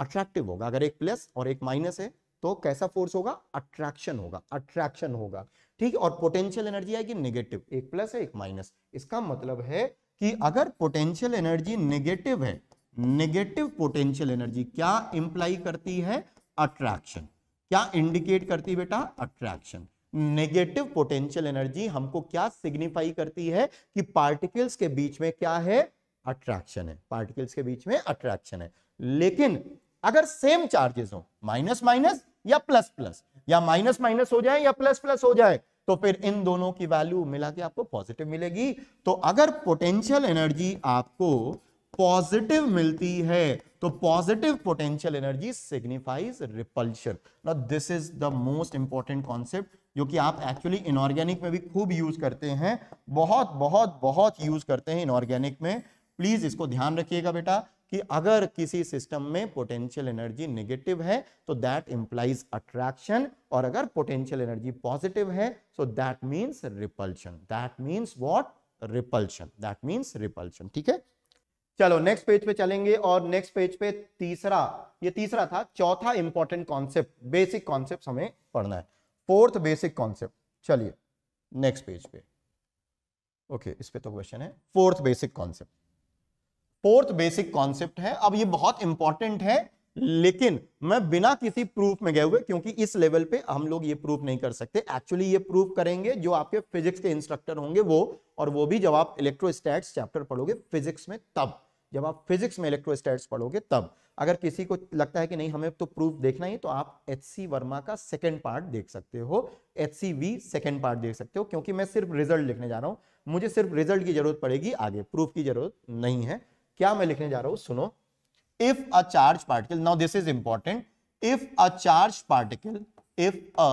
अट्रैक्टिव होगा अगर एक प्लस और एक माइनस है तो कैसा फोर्स होगा अट्रैक्शन होगा अट्रैक्शन होगा ठीक और पोटेंशियल एनर्जी आएगी नेगेटिव एक प्लस है एक माइनस इसका मतलब है कि अगर पोटेंशियल एनर्जी नेगेटिव है नेगेटिव पोटेंशियल एनर्जी क्या इंप्लाई करती है अट्रैक्शन क्या इंडिकेट करती बेटा अट्रैक्शन नेगेटिव पोटेंशियल एनर्जी हमको क्या सिग्निफाई करती है कि पार्टिकल्स के बीच में क्या है अट्रैक्शन है पार्टिकल्स के बीच में अट्रैक्शन है लेकिन अगर सेम चार्जेस हो माइनस माइनस या प्लस प्लस या माइनस माइनस हो जाए या प्लस प्लस हो जाए तो फिर इन दोनों की वैल्यू मिला के आपको पॉजिटिव मिलेगी तो अगर पोटेंशियल एनर्जी आपको पॉजिटिव मिलती है तो positive potential energy signifies repulsion now this is the most important concept जो कि आप एक्चुअली इनऑर्गेनिक में भी खूब यूज करते हैं बहुत बहुत बहुत यूज करते हैं इनऑर्गेनिक में प्लीज इसको ध्यान रखिएगा बेटा कि अगर किसी सिस्टम में पोटेंशियल एनर्जी नेगेटिव है तो दैट इंप्लाइज अट्रैक्शन और अगर पोटेंशियल एनर्जी पॉजिटिव है so that means repulsion that means what repulsion that means repulsion ठीक है चलो नेक्स्ट पेज पे चलेंगे और नेक्स्ट पेज पे तीसरा ये तीसरा था चौथा इंपॉर्टेंट कॉन्सेप्ट बेसिक कॉन्सेप्ट हमें पढ़ना है फोर्थ बेसिक कॉन्सेप्ट चलिए नेक्स्ट पेज पे ओके okay, इस पे तो क्वेश्चन है fourth basic concept fourth basic concept है अब ये बहुत इंपॉर्टेंट है लेकिन मैं बिना किसी प्रूफ में गए हुए क्योंकि इस लेवल पे हम लोग ये प्रूफ नहीं कर सकते एक्चुअली ये प्रूफ करेंगे जो आपके फिजिक्स के इंस्ट्रक्टर होंगे वो और वो भी जब आप इलेक्ट्रोस्टैट्स चैप्टर पढ़ोगे फिजिक्स में तब जब आप फिजिक्स में इलेक्ट्रोस्टैट्स पढ़ोगे तब अगर किसी को लगता है कि नहीं हमें तो प्रूफ देखना ही तो आप एच सी वर्मा का सेकेंड पार्ट देख सकते हो H C V second part देख सकते हो क्योंकि मैं सिर्फ रिजल्ट लिखने जा रहा हूँ मुझे सिर्फ रिजल्ट की जरूरत पड़ेगी आगे प्रूफ की जरूरत नहीं है क्या मैं लिखने जा रहा हूं सुनो if a charge particle now this is important if a charge particle if a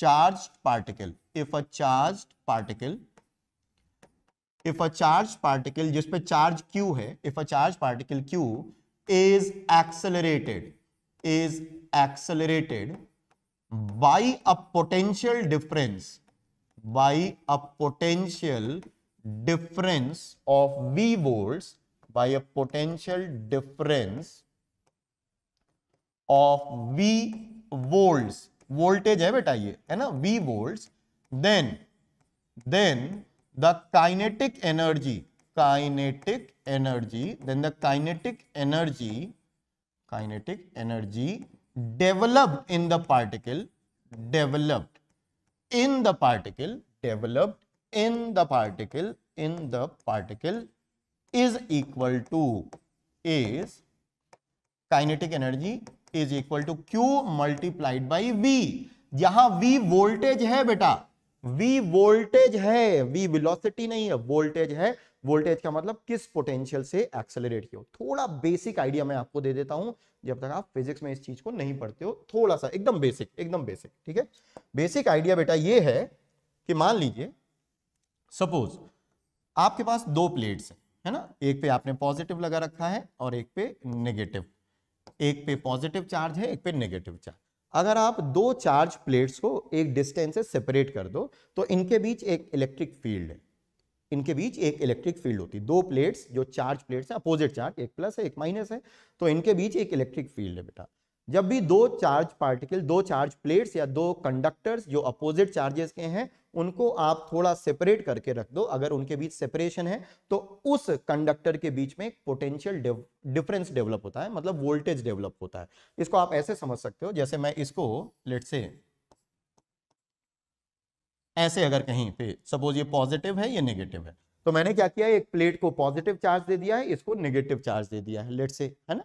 charge particle if a charge particle if a charge particle जिसपे चार्ज क्यू है if a charge particle Q is accelerated is accelerated by a potential difference by a potential difference of V volt by a potential difference of V volts voltage है बेटा ये है ना V volts then then the kinetic energy kinetic energy then the kinetic energy kinetic energy developed in the particle developed in the particle developed in the particle in the particle is equal to is kinetic energy is equal to Q multiplied by V यहां V voltage है बेटा V voltage है V velocity नहीं है voltage है voltage का मतलब किस पोटेंशियल से एक्सेलरेट किया थोड़ा बेसिक आइडिया मैं आपको दे देता हूं जब तक आप फिजिक्स में इस चीज को नहीं पढ़ते हो थोड़ा सा एकदम बेसिक एकदम बेसिक ठीक है बेसिक आइडिया बेटा ये है कि मान लीजिए सपोज आपके पास दो प्लेट्स हैं है ना एक पे आपने पॉजिटिव लगा रखा है और एक पे नेगेटिव एक पे पॉजिटिव चार्ज है एक पे नेगेटिव चार्ज अगर आप दो चार्ज प्लेट्स को एक डिस्टेंस से सेपरेट कर दो तो इनके बीच एक इलेक्ट्रिक फील्ड है इनके बीच एक इलेक्ट्रिक फील्ड होती है दो प्लेट्स जो चार्ज प्लेट्स हैं अपोजिट चार्ज एक प्लस है एक माइनस है तो इनके बीच एक इलेक्ट्रिक फील्ड है बेटा जब भी दो चार्ज पार्टिकल दो चार्ज प्लेट्स या दो कंडक्टर्स जो अपोजिट चार्जेस के हैं उनको आप थोड़ा सेपरेट करके रख दो अगर उनके बीच सेपरेशन है तो उस कंडक्टर के बीच में एक पोटेंशियल डिफरेंस डेवलप होता है मतलब वोल्टेज डेवलप होता है इसको आप ऐसे समझ सकते हो जैसे मैं इसको लेट से ऐसे अगर कहीं पे सपोज ये पॉजिटिव है ये नेगेटिव है तो मैंने क्या किया एक प्लेट को पॉजिटिव चार्ज दे दिया है इसको नेगेटिव चार्ज दे दिया है लेट से है ना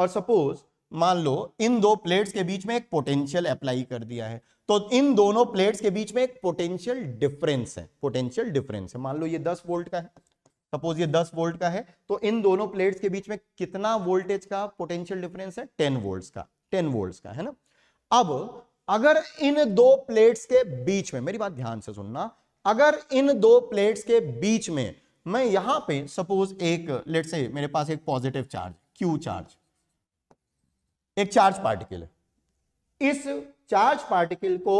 और सपोज मान लो इन दो प्लेट्स के बीच में एक पोटेंशियल अप्लाई कर दिया है तो इन दोनों प्लेट्स के बीच में एक पोटेंशियल डिफरेंस है पोटेंशियल डिफरेंस है मान लो ये 10 वोल्ट का है सपोज ये 10 वोल्ट का है तो इन दोनों प्लेट्स के बीच में कितना वोल्टेज का पोटेंशियल डिफरेंस है 10 वोल्ट्स का 10 वोल्ट्स का है ना अब अगर इन दो प्लेट्स के बीच में मेरी बात ध्यान से सुनना अगर इन दो प्लेट्स के बीच में मैं यहां पे सपोज एक लेट से मेरे पास एक पॉजिटिव चार्ज क्यू चार्ज एक चार्ज पार्टिकल इस चार्ज पार्टिकल को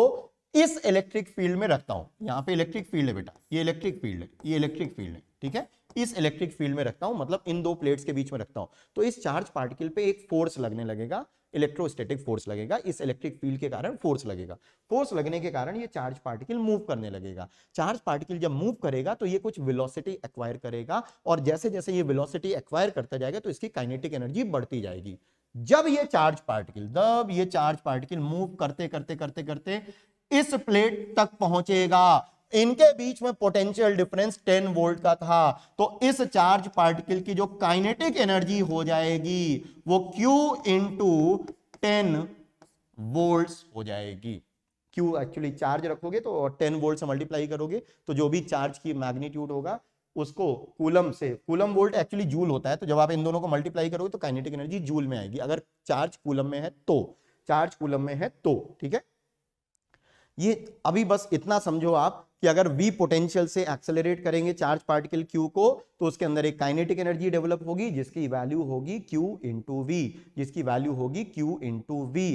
इस इलेक्ट्रिक फील्ड में रखता हूं यहां पे इलेक्ट्रिक फील्ड है बेटा ये इलेक्ट्रिक फील्ड है ये इलेक्ट्रिक फील्ड है ठीक है इस इलेक्ट्रिक फील्ड में रखता हूं मतलब इन दो प्लेट्स के बीच में रखता हूं तो इस चार्ज पार्टिकल पे एक फोर्स लगने लगेगा इलेक्ट्रोस्टेटिक फोर्स लगेगा इस इलेक्ट्रिक फील्ड के कारण फोर्स लगेगा फोर्स लगने के कारण ये चार्ज पार्टिकल मूव करने लगेगा चार्ज पार्टिकल जब मूव करेगा तो ये कुछ वेलोसिटी एक्वायर करेगा और जैसे जैसे ये वेलोसिटी एक्वायर करता जाएगा तो इसकी काइनेटिक एनर्जी बढ़ती जाएगी जब ये चार्ज पार्टिकल जब ये चार्ज पार्टिकल मूव करते करते करते करते इस प्लेट तक पहुंचेगा इनके बीच में पोटेंशियल डिफरेंस 10 वोल्ट का था तो इस चार्ज पार्टिकल की जो काइनेटिक एनर्जी हो जाएगी वो Q इंटू टेन वोल्ट हो जाएगी Q एक्चुअली चार्ज रखोगे तो 10 वोल्ट से मल्टीप्लाई करोगे तो जो भी चार्ज की मैग्नीट्यूड होगा उसको कूलम से कूलम वोल्ट एक्चुअली जूल होता है तो जब आप इन दोनों को मल्टीप्लाई करोगे तो काइनेटिक एनर्जी जूल में आएगी अगर चार्ज कूलम में है तो चार्ज कूलम में है तो ठीक है ये अभी बस इतना समझो आप कि अगर v पोटेंशियल से एक्सेलरेट करेंगे चार्ज पार्टिकल q को तो उसके अंदर एक काइनेटिक एनर्जी डेवलप होगी जिसकी वैल्यू होगी q इंटू वी जिसकी वैल्यू होगी q into V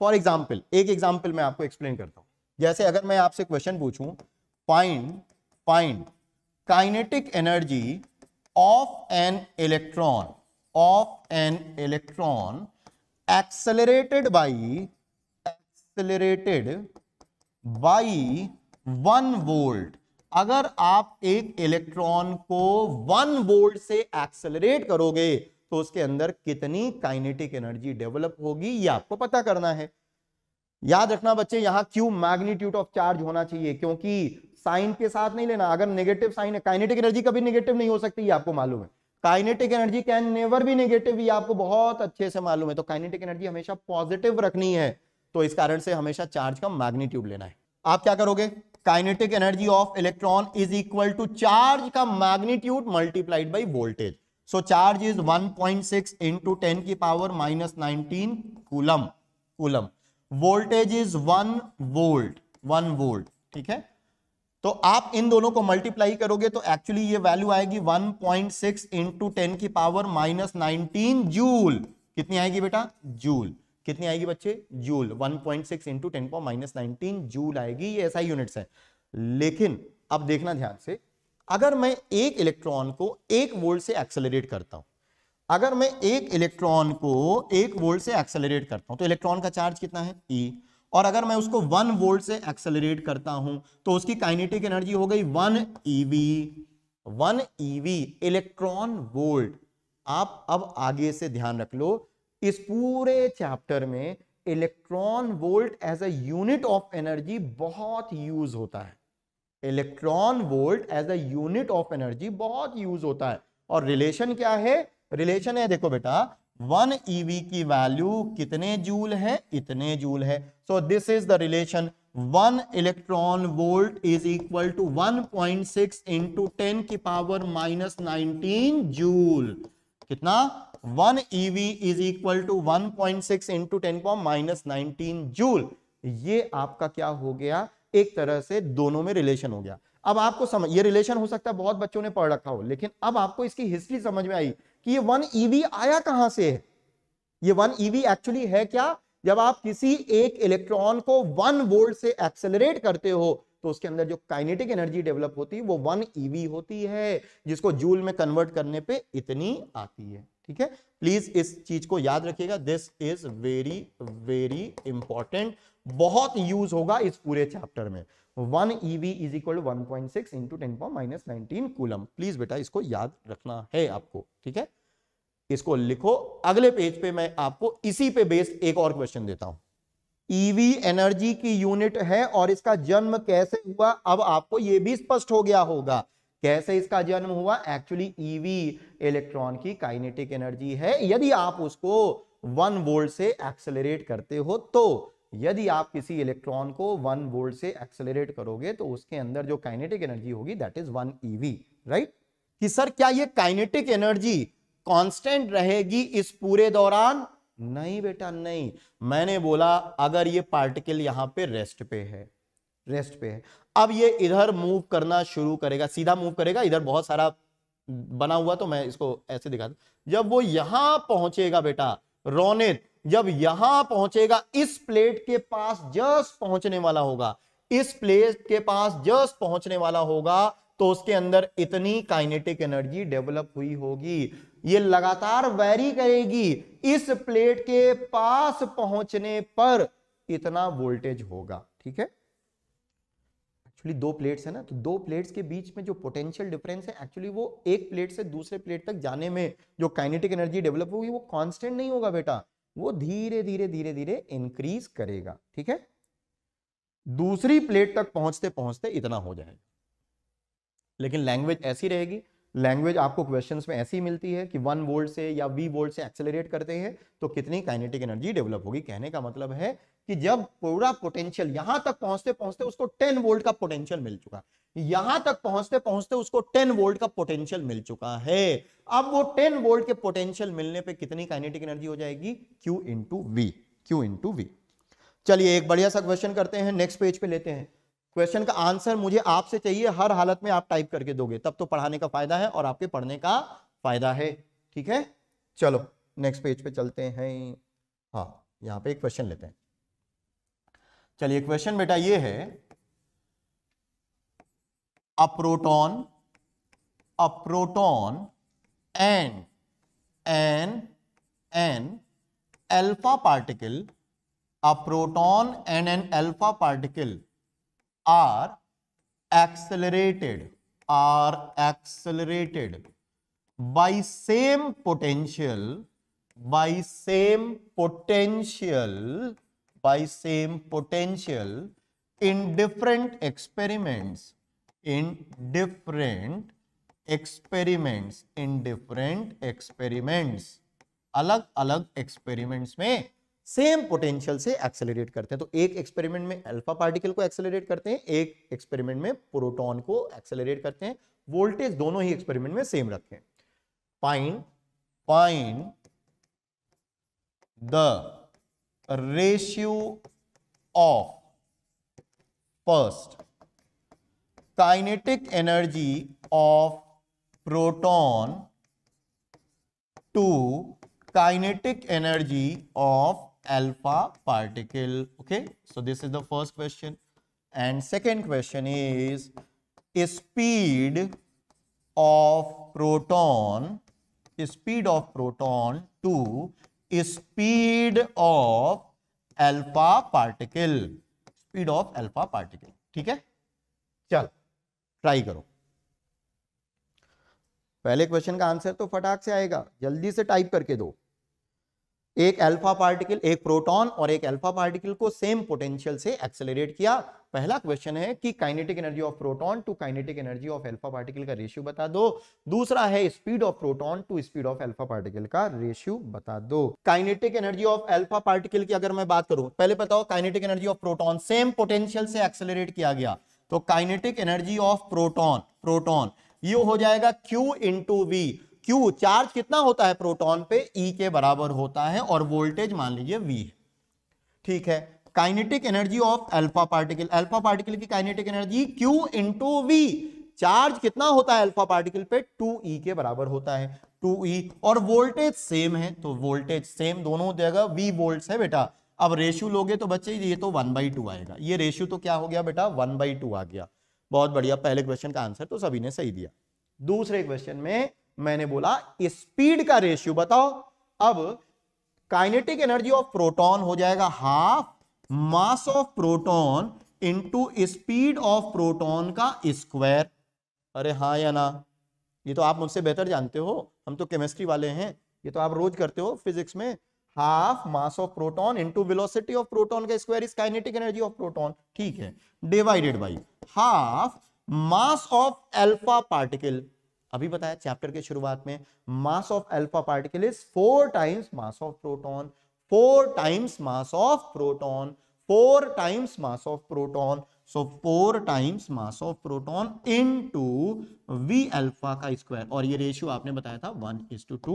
for example एक एग्जाम्पल मैं आपको एक्सप्लेन करता हूं जैसे अगर मैं आपसे क्वेश्चन पूछूं find find kinetic energy of an electron of an electron accelerated by accelerated by one volt अगर आप एक इलेक्ट्रॉन को वन वोल्ट से एक्सेलरेट करोगे तो उसके अंदर कितनी काइनेटिक एनर्जी डेवलप होगी ये आपको पता करना है याद रखना बच्चे यहां क्यों मैग्नीट्यूड ऑफ चार्ज होना चाहिए क्योंकि साइन के साथ नहीं लेना अगर नेगेटिव साइन है काइनेटिक एनर्जी कभी नेगेटिव नहीं हो सकती ये आपको मालूम है kinetic energy can never be negative ये आपको बहुत अच्छे से मालूम है तो काइनेटिक एनर्जी हमेशा पॉजिटिव रखनी है तो इस कारण से हमेशा चार्ज का मैग्नीट्यूड लेना है आप क्या करोगे kinetic energy of electron is equal to charge का magnitude multiplied by voltage so charge is 1.6 point six into ten की power minus nineteen coulomb coulomb voltage is one volt one volt ठीक है तो आप इन दोनों को मल्टीप्लाई करोगे तो एक्चुअली ये वैल्यू आएगी 1.6 पॉइंट सिक्स इंटू टेन की पावर माइनस नाइनटीन जूल कितनी आएगी बेटा जूल कितनी आएगी बच्चे joule 1.6 point six into ten power minus nineteen joule आएगी ये ऐसा यूनिट्स है लेकिन अब देखना ध्यान से अगर मैं एक इलेक्ट्रॉन को एक वोल्ट से एक्सेलरेट करता हूं अगर मैं एक इलेक्ट्रॉन को एक वोल्ट से एक्सेलरेट करता हूं तो इलेक्ट्रॉन का चार्ज कितना है ई e. और अगर मैं उसको वन वोल्ट से एक्सेलरेट करता हूं तो उसकी काइनेटिक एनर्जी हो गई one eV e one eV electron volt आप अब आगे से ध्यान रख लो इस पूरे चैप्टर में electron volt as a unit of energy बहुत यूज होता है electron volt as a unit of energy बहुत यूज होता है और रिलेशन क्या है रिलेशन है देखो बेटा वन ईवी e की वैल्यू कितने जूल है इतने जूल है so this is the relation one electron volt is equal to one point six into ten की पावर माइनस नाइनटीन जूल कितना one eV is equal to one point six into ten power minus nineteen joule ये आपका क्या हो गया एक तरह से दोनों में रिलेशन हो गया अब आपको समझ ये रिलेशन हो सकता है बहुत बच्चों ने पढ़ रखा हो लेकिन अब आपको इसकी हिस्ट्री समझ में आई कि ये वन ईवी आया कहां से है ये वन ईवी एक्चुअली है क्या जब आप किसी एक इलेक्ट्रॉन को वन वोल्ट से एक्सेलरेट करते हो तो उसके अंदर जो काइनेटिक एनर्जी डेवलप होती है वो वन ईवी होती है जिसको जूल में कन्वर्ट करने पे इतनी आती है ठीक है प्लीज इस चीज को याद रखिएगा this is very very important बहुत यूज होगा इस पूरे चैप्टर में one eV is equal to one point six into ten power minus nineteen coulomb please बेटा इसको याद रखना है आपको ठीक है इसको लिखो अगले पेज पे मैं आपको इसी पे बेस्ड एक और क्वेश्चन देता हूं ईवी एनर्जी की यूनिट है और इसका जन्म कैसे हुआ अब आपको यह भी स्पष्ट हो गया होगा कैसे इसका जन्म हुआ एक्चुअली ईवी इलेक्ट्रॉन की काइनेटिक एनर्जी है यदि आप उसको वन वोल्ट से एक्सेलरेट करते हो तो यदि आप किसी इलेक्ट्रॉन को वन वोल्ट से एक्सेलरेट करोगे तो उसके अंदर जो काइनेटिक एनर्जी होगी that is one eV right कि सर क्या ये काइनेटिक एनर्जी कांस्टेंट रहेगी इस पूरे दौरान नहीं बेटा नहीं मैंने बोला अगर ये पार्टिकल यहां पे रेस्ट पे है रेस्ट पे है अब ये इधर मूव करना शुरू करेगा सीधा मूव करेगा इधर बहुत सारा बना हुआ तो मैं इसको ऐसे दिखा जब वो यहां पहुंचेगा बेटा रोनित जब यहां पहुंचेगा इस प्लेट के पास जस्ट पहुंचने वाला होगा इस प्लेट के पास जस्ट पहुंचने वाला होगा तो उसके अंदर इतनी काइनेटिक एनर्जी डेवलप हुई होगी ये लगातार वैरी करेगी इस प्लेट के पास पहुंचने पर इतना वोल्टेज होगा ठीक है एक्चुअली दो प्लेट्स है ना तो दो प्लेट्स के बीच में जो पोटेंशियल डिफरेंस है एक्चुअली वो एक प्लेट से दूसरे प्लेट तक जाने में जो काइनेटिक एनर्जी डेवलप होगी वो कॉन्स्टेंट नहीं होगा बेटा वो धीरे धीरे धीरे धीरे इंक्रीज करेगा ठीक है दूसरी प्लेट तक पहुंचते पहुंचते इतना हो जाएगा लेकिन लैंग्वेज ऐसी रहेगी लैंग्वेज आपको क्वेश्चन में ऐसी मिलती है कि वन वोल्ट से या वी वोल्ट से एक्सेलरेट करते हैं तो कितनी काइनेटिक एनर्जी डेवलप होगी कहने का मतलब है कि जब पूरा पोटेंशियल यहां तक पहुंचते पहुंचते उसको 10 वोल्ट का पोटेंशियल मिल चुका यहां तक पहुंचते पहुंचते उसको 10 वोल्ट का पोटेंशियल मिल चुका है अब वो 10 वोल्ट के पोटेंशियल मिलने पे कितनी काइनेटिक एनर्जी हो जाएगी Q into V Q into V चलिए एक बढ़िया सा क्वेश्चन करते हैं नेक्स्ट पेज पे लेते हैं क्वेश्चन का आंसर मुझे आपसे चाहिए हर हालत में आप टाइप करके दोगे तब तो पढ़ाने का फायदा है और आपके पढ़ने का फायदा है ठीक है चलो नेक्स्ट पेज पे चलते हैं हाँ यहाँ पे एक क्वेश्चन लेते हैं चलिए क्वेश्चन बेटा ये है a proton a proton and an an alpha particle a proton and an alpha particle are accelerated are accelerated by same potential by same potential by same potential in different experiments in different experiments in different experiments अलग अलग experiments में same potential से accelerate करते हैं तो एक experiment में alpha particle को एक्सेलरेट करते हैं एक एक्सपेरिमेंट में प्रोटॉन को एक्सेलरेट करते हैं वोल्टेज दोनों ही एक्सपेरिमेंट में सेम रखें find find the ratio of first kinetic energy of proton to kinetic energy of alpha particle okay so this is the first question and second question is speed of proton speed of proton to speed of alpha particle speed of alpha particle ठीक है चल try करो पहले question का answer तो फटाक से आएगा जल्दी से टाइप करके दो एक अल्फा पार्टिकल एक प्रोटॉन और एक अल्फा पार्टिकल को सेम पोटेंशियल से एक्सेलरेट किया पहला क्वेश्चन है कि kinetic energy of proton to kinetic energy of alpha particle का रेशियो बता दो दूसरा है speed of proton to speed of alpha particle का रेशियो बता दो kinetic energy of alpha particle की अगर मैं बात करूं पहले बताओ kinetic energy of proton same potential से एक्सेलरेट किया गया तो kinetic energy of proton proton ये हो जाएगा Q into V Q charge कितना होता है प्रोटॉन पे ई e के बराबर होता है और वोल्टेज मान लीजिए वी ठीक है kinetic energy of alpha particle alpha particle की kinetic energy Q into V charge कितना होता है अल्फा पार्टिकल पे टू ई e के बराबर होता है टू ई e और वोल्टेज सेम है तो वोल्टेज सेम दोनों जगह वी वोल्ट है बेटा अब रेशियो लोगे तो बच्चे ये तो वन बाई टू आएगा ये रेशियो तो क्या हो गया बेटा वन बाई टू आ गया बहुत बढ़िया पहले क्वेश्चन का आंसर तो सभी ने सही दिया दूसरे क्वेश्चन में मैंने बोला स्पीड का रेशियो बताओ अब काइनेटिक एनर्जी ऑफ प्रोटॉन हो जाएगा half mass of proton into speed of proton का स्क्वायर अरे हाँ या ना ये तो आप मुझसे बेहतर जानते हो हम तो केमिस्ट्री वाले हैं ये तो आप रोज करते हो फिजिक्स में half mass of proton into velocity of proton का square is kinetic energy of proton ठीक है divided by half mass of alpha particle अभी बताया चैप्टर के शुरुआत में mass of alpha particle is four times mass of proton four times mass of proton four times mass of proton so four times mass of proton into v alpha का square और ये ratio आपने बताया था one is to two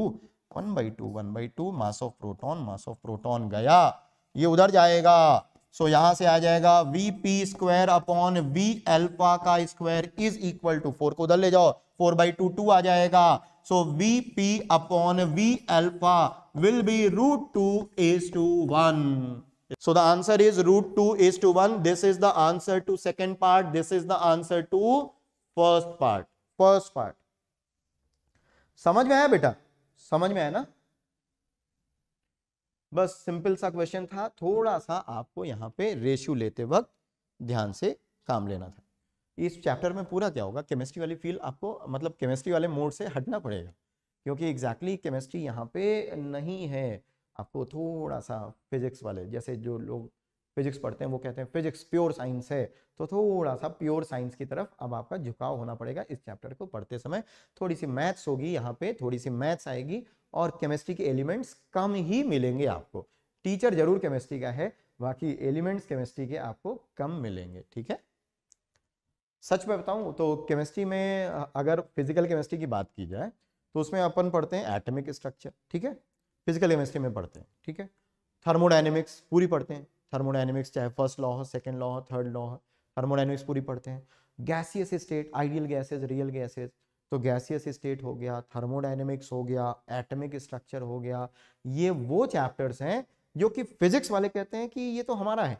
one by two one by two mass of proton mass of proton गया ये उधर जाएगा सो so, यहां से आ जाएगा V P square upon V alpha का square is equal to four को उधर ले जाओ फोर बाई टू टू आ जाएगा so V P upon V alpha will be root two is to one so the answer is root two is to one this is the answer to second part this is the answer to first part first part समझ में आया बेटा समझ में आया ना बस simple सा क्वेश्चन था थोड़ा सा आपको यहां पे रेशू लेते वक्त ध्यान से काम लेना था इस चैप्टर में पूरा क्या होगा केमिस्ट्री वाली फील्ड आपको मतलब केमिस्ट्री वाले मोड से हटना पड़ेगा क्योंकि एग्जैक्टली exactly केमिस्ट्री यहाँ पे नहीं है आपको थोड़ा सा फिजिक्स वाले जैसे जो लोग फिजिक्स पढ़ते हैं वो कहते हैं फिजिक्स प्योर साइंस है तो थोड़ा सा प्योर साइंस की तरफ अब आपका झुकाव होना पड़ेगा इस चैप्टर को पढ़ते समय थोड़ी सी मैथ्स होगी यहाँ पे थोड़ी सी मैथ्स आएगी और केमिस्ट्री के एलिमेंट्स कम ही मिलेंगे आपको टीचर जरूर केमिस्ट्री का है बाकी एलिमेंट्स केमिस्ट्री के आपको कम मिलेंगे ठीक है सच में बताऊं तो केमिस्ट्री में अगर फिजिकल केमिस्ट्री की बात की जाए तो उसमें अपन पढ़ते हैं एटमिक स्ट्रक्चर ठीक है फिजिकल केमिस्ट्री में पढ़ते हैं ठीक है थर्मोडाइनमिक्स पूरी पढ़ते हैं थर्मोडाइनमिक्स चाहे फर्स्ट लॉ हो सेकेंड लॉ हो थर्ड लॉ हो थर्मोडाइनमिक्स पूरी पढ़ते हैं gaseous state ideal gases real gases तो गैसियस स्टेट हो गया थर्मोडाइनमिक्स हो गया एटमिक स्ट्रक्चर हो गया ये वो चैप्टर्स हैं जो कि फिजिक्स वाले कहते हैं कि ये तो हमारा है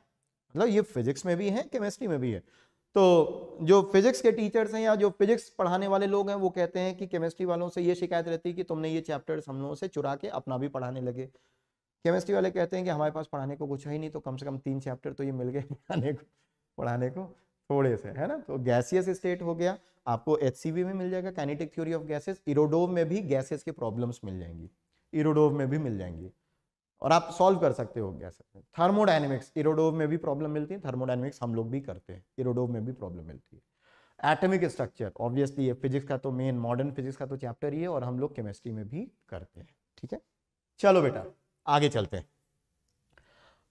मतलब ये फिजिक्स में भी है केमिस्ट्री में भी है तो जो फिजिक्स के टीचर्स हैं या जो फिजिक्स पढ़ाने वाले लोग हैं वो कहते हैं कि केमिस्ट्री वालों से ये शिकायत रहती है कि तुमने ये चैप्टर हम लोगों से चुरा के अपना भी पढ़ाने लगे केमिस्ट्री वाले कहते हैं कि हमारे पास पढ़ाने को कुछ है ही नहीं तो कम से कम तीन चैप्टर तो ये मिल गए पढ़ाने को पढ़ाने को थोड़े से है ना तो गैसियस स्टेट हो गया आपको एच में मिल जाएगा kinetic theory of gases Irodov में भी गैसेस के प्रॉब्लम्स मिल जाएंगी इरोडोव में भी मिल जाएंगी और आप सॉल्व कर सकते हो गैस थर्मोडाइनमिक्स इरोडोव में भी प्रॉब्लम मिलती है थर्मोडाइनमिक्स हम लोग भी करते हैं इरोडोव में भी प्रॉब्लम मिलती है एटमिक स्ट्रक्चर ऑब्वियसली ये फिजिक्स का तो मेन मॉडर्न फिजिक्स का तो चैप्टर ही है और हम लोग केमिस्ट्री में भी करते हैं ठीक है चलो बेटा आगे चलते हैं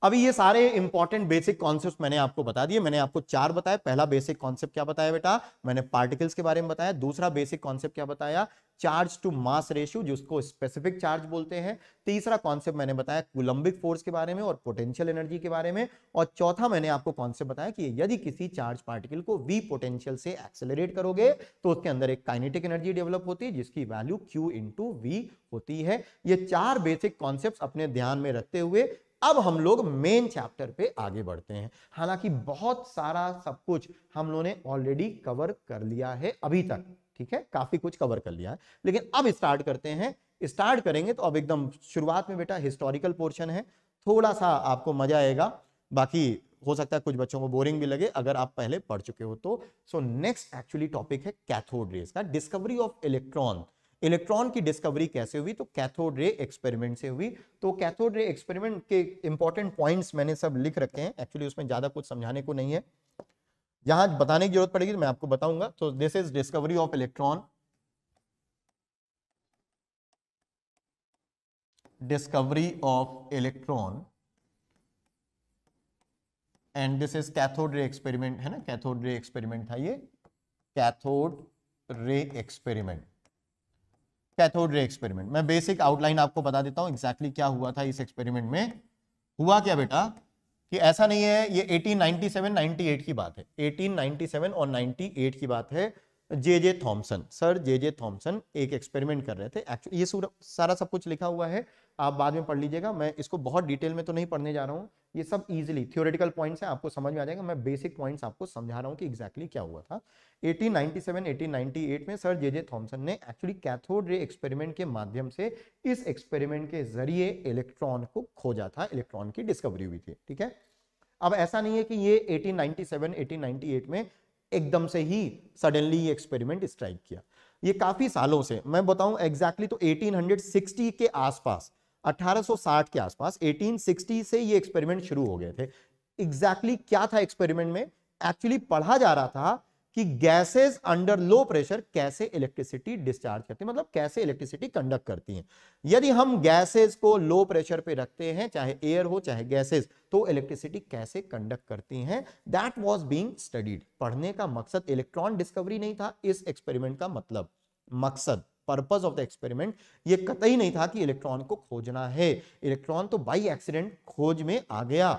अभी ये सारे इंपॉर्टेंट बेसिक कॉन्सेप्ट मैंने आपको बता दिए मैंने आपको चार बताया पहला बेसिक कॉन्सेप्ट क्या बताया बेटा मैंने पार्टिकल्स के बारे में बताया दूसरा बेसिक कॉन्सेप्ट क्या बताया चार्ज टू मास रेशियो जिसको स्पेसिफिक चार्ज बोलते हैं तीसरा कॉन्सेप्ट मैंने बताया कुलंबिक फोर्स के बारे में और पोटेंशियल एनर्जी के बारे में और चौथा मैंने आपको कॉन्सेप्ट बताया कि यदि किसी चार्ज पार्टिकल को वी पोटेंशियल से एक्सेलरेट करोगे तो उसके अंदर एक काइनेटिक एनर्जी डेवलप होती है जिसकी वैल्यू क्यू इंटू वी होती है ये चार बेसिक कॉन्सेप्ट अपने ध्यान में रखते हुए अब हम लोग मेन चैप्टर पे आगे बढ़ते हैं हालांकि बहुत सारा सब कुछ हम लोगों ने ऑलरेडी कवर कर लिया है अभी तक ठीक है काफी कुछ कवर कर लिया है लेकिन अब स्टार्ट करते हैं स्टार्ट करेंगे तो अब एकदम शुरुआत में बेटा हिस्टोरिकल पोर्शन है थोड़ा सा आपको मजा आएगा बाकी हो सकता है कुछ बच्चों को बोरिंग भी लगे अगर आप पहले पढ़ चुके हो तो सो नेक्स्ट एक्चुअली टॉपिक है कैथोड रेस का डिस्कवरी ऑफ इलेक्ट्रॉन इलेक्ट्रॉन की डिस्कवरी कैसे हुई तो कैथोड रे एक्सपेरिमेंट से हुई तो कैथोड रे एक्सपेरिमेंट के इंपॉर्टेंट पॉइंट्स मैंने सब लिख रखे हैं एक्चुअली उसमें ज्यादा कुछ समझाने को नहीं है यहां बताने की जरूरत पड़ेगी तो मैं आपको बताऊंगा तो this is discovery of electron discovery of electron and this is cathode ray experiment है ना कैथोड रे एक्सपेरिमेंट था ये cathode ray experiment cathode ray experiment मैं बेसिक आउटलाइन आपको बता देता हूँ एग्जैक्टली क्या हुआ था इस एक्सपेरिमेंट में हुआ क्या बेटा कि ऐसा नहीं है ये 1897 98 की बात है 1897 और 98 की बात है J J Thomson sir J J Thomson एक एक्सपेरिमेंट कर रहे थे एक्चुअली ये सारा सब कुछ लिखा हुआ है आप बाद में पढ़ लीजिएगा मैं इसको बहुत डिटेल में तो नहीं पढ़ने जा रहा हूँ ये सब इजिली थियोरेटिकल पॉइंट्स हैं आपको समझ में आ जाएगा मैं बेसिक पॉइंट्स आपको समझा रहा हूँ कि एक्जैक्टली exactly क्या हुआ था 1897 1898 में सर जे जे थॉम्सन ने एक्चुअली कैथोड रे एक्सपेरिमेंट के माध्यम से इस एक्सपेरिमेंट के जरिए इलेक्ट्रॉन को खोजा था इलेक्ट्रॉन की डिस्कवरी हुई थी ठीक है अब ऐसा नहीं है कि ये 1897 1898 में एकदम से ही सडनली ये एक्सपेरिमेंट स्ट्राइक किया ये काफी सालों से मैं बताऊं एग्जैक्टली exactly तो 1860 के आसपास 1860 के आसपास 1860 से ये एक्सपेरिमेंट शुरू हो गए थे एग्जैक्टली exactly क्या था एक्सपेरिमेंट में एक्चुअली पढ़ा जा रहा था कि गैसेस अंडर लो प्रेशर कैसे इलेक्ट्रिसिटी डिस्चार्ज करती है मतलब कैसे इलेक्ट्रिसिटी कंडक्ट करती हैं यदि हम गैसेस को लो प्रेशर पे रखते हैं चाहे एयर हो चाहे गैसेस तो इलेक्ट्रिसिटी कैसे कंडक्ट करती हैं दैट वाज बीइंग स्टडीड पढ़ने का मकसद इलेक्ट्रॉन डिस्कवरी नहीं था इस एक्सपेरिमेंट का मतलब मकसद पर्पज ऑफ द एक्सपेरिमेंट ये कतई नहीं था कि इलेक्ट्रॉन को खोजना है इलेक्ट्रॉन तो बाई एक्सीडेंट खोज में आ गया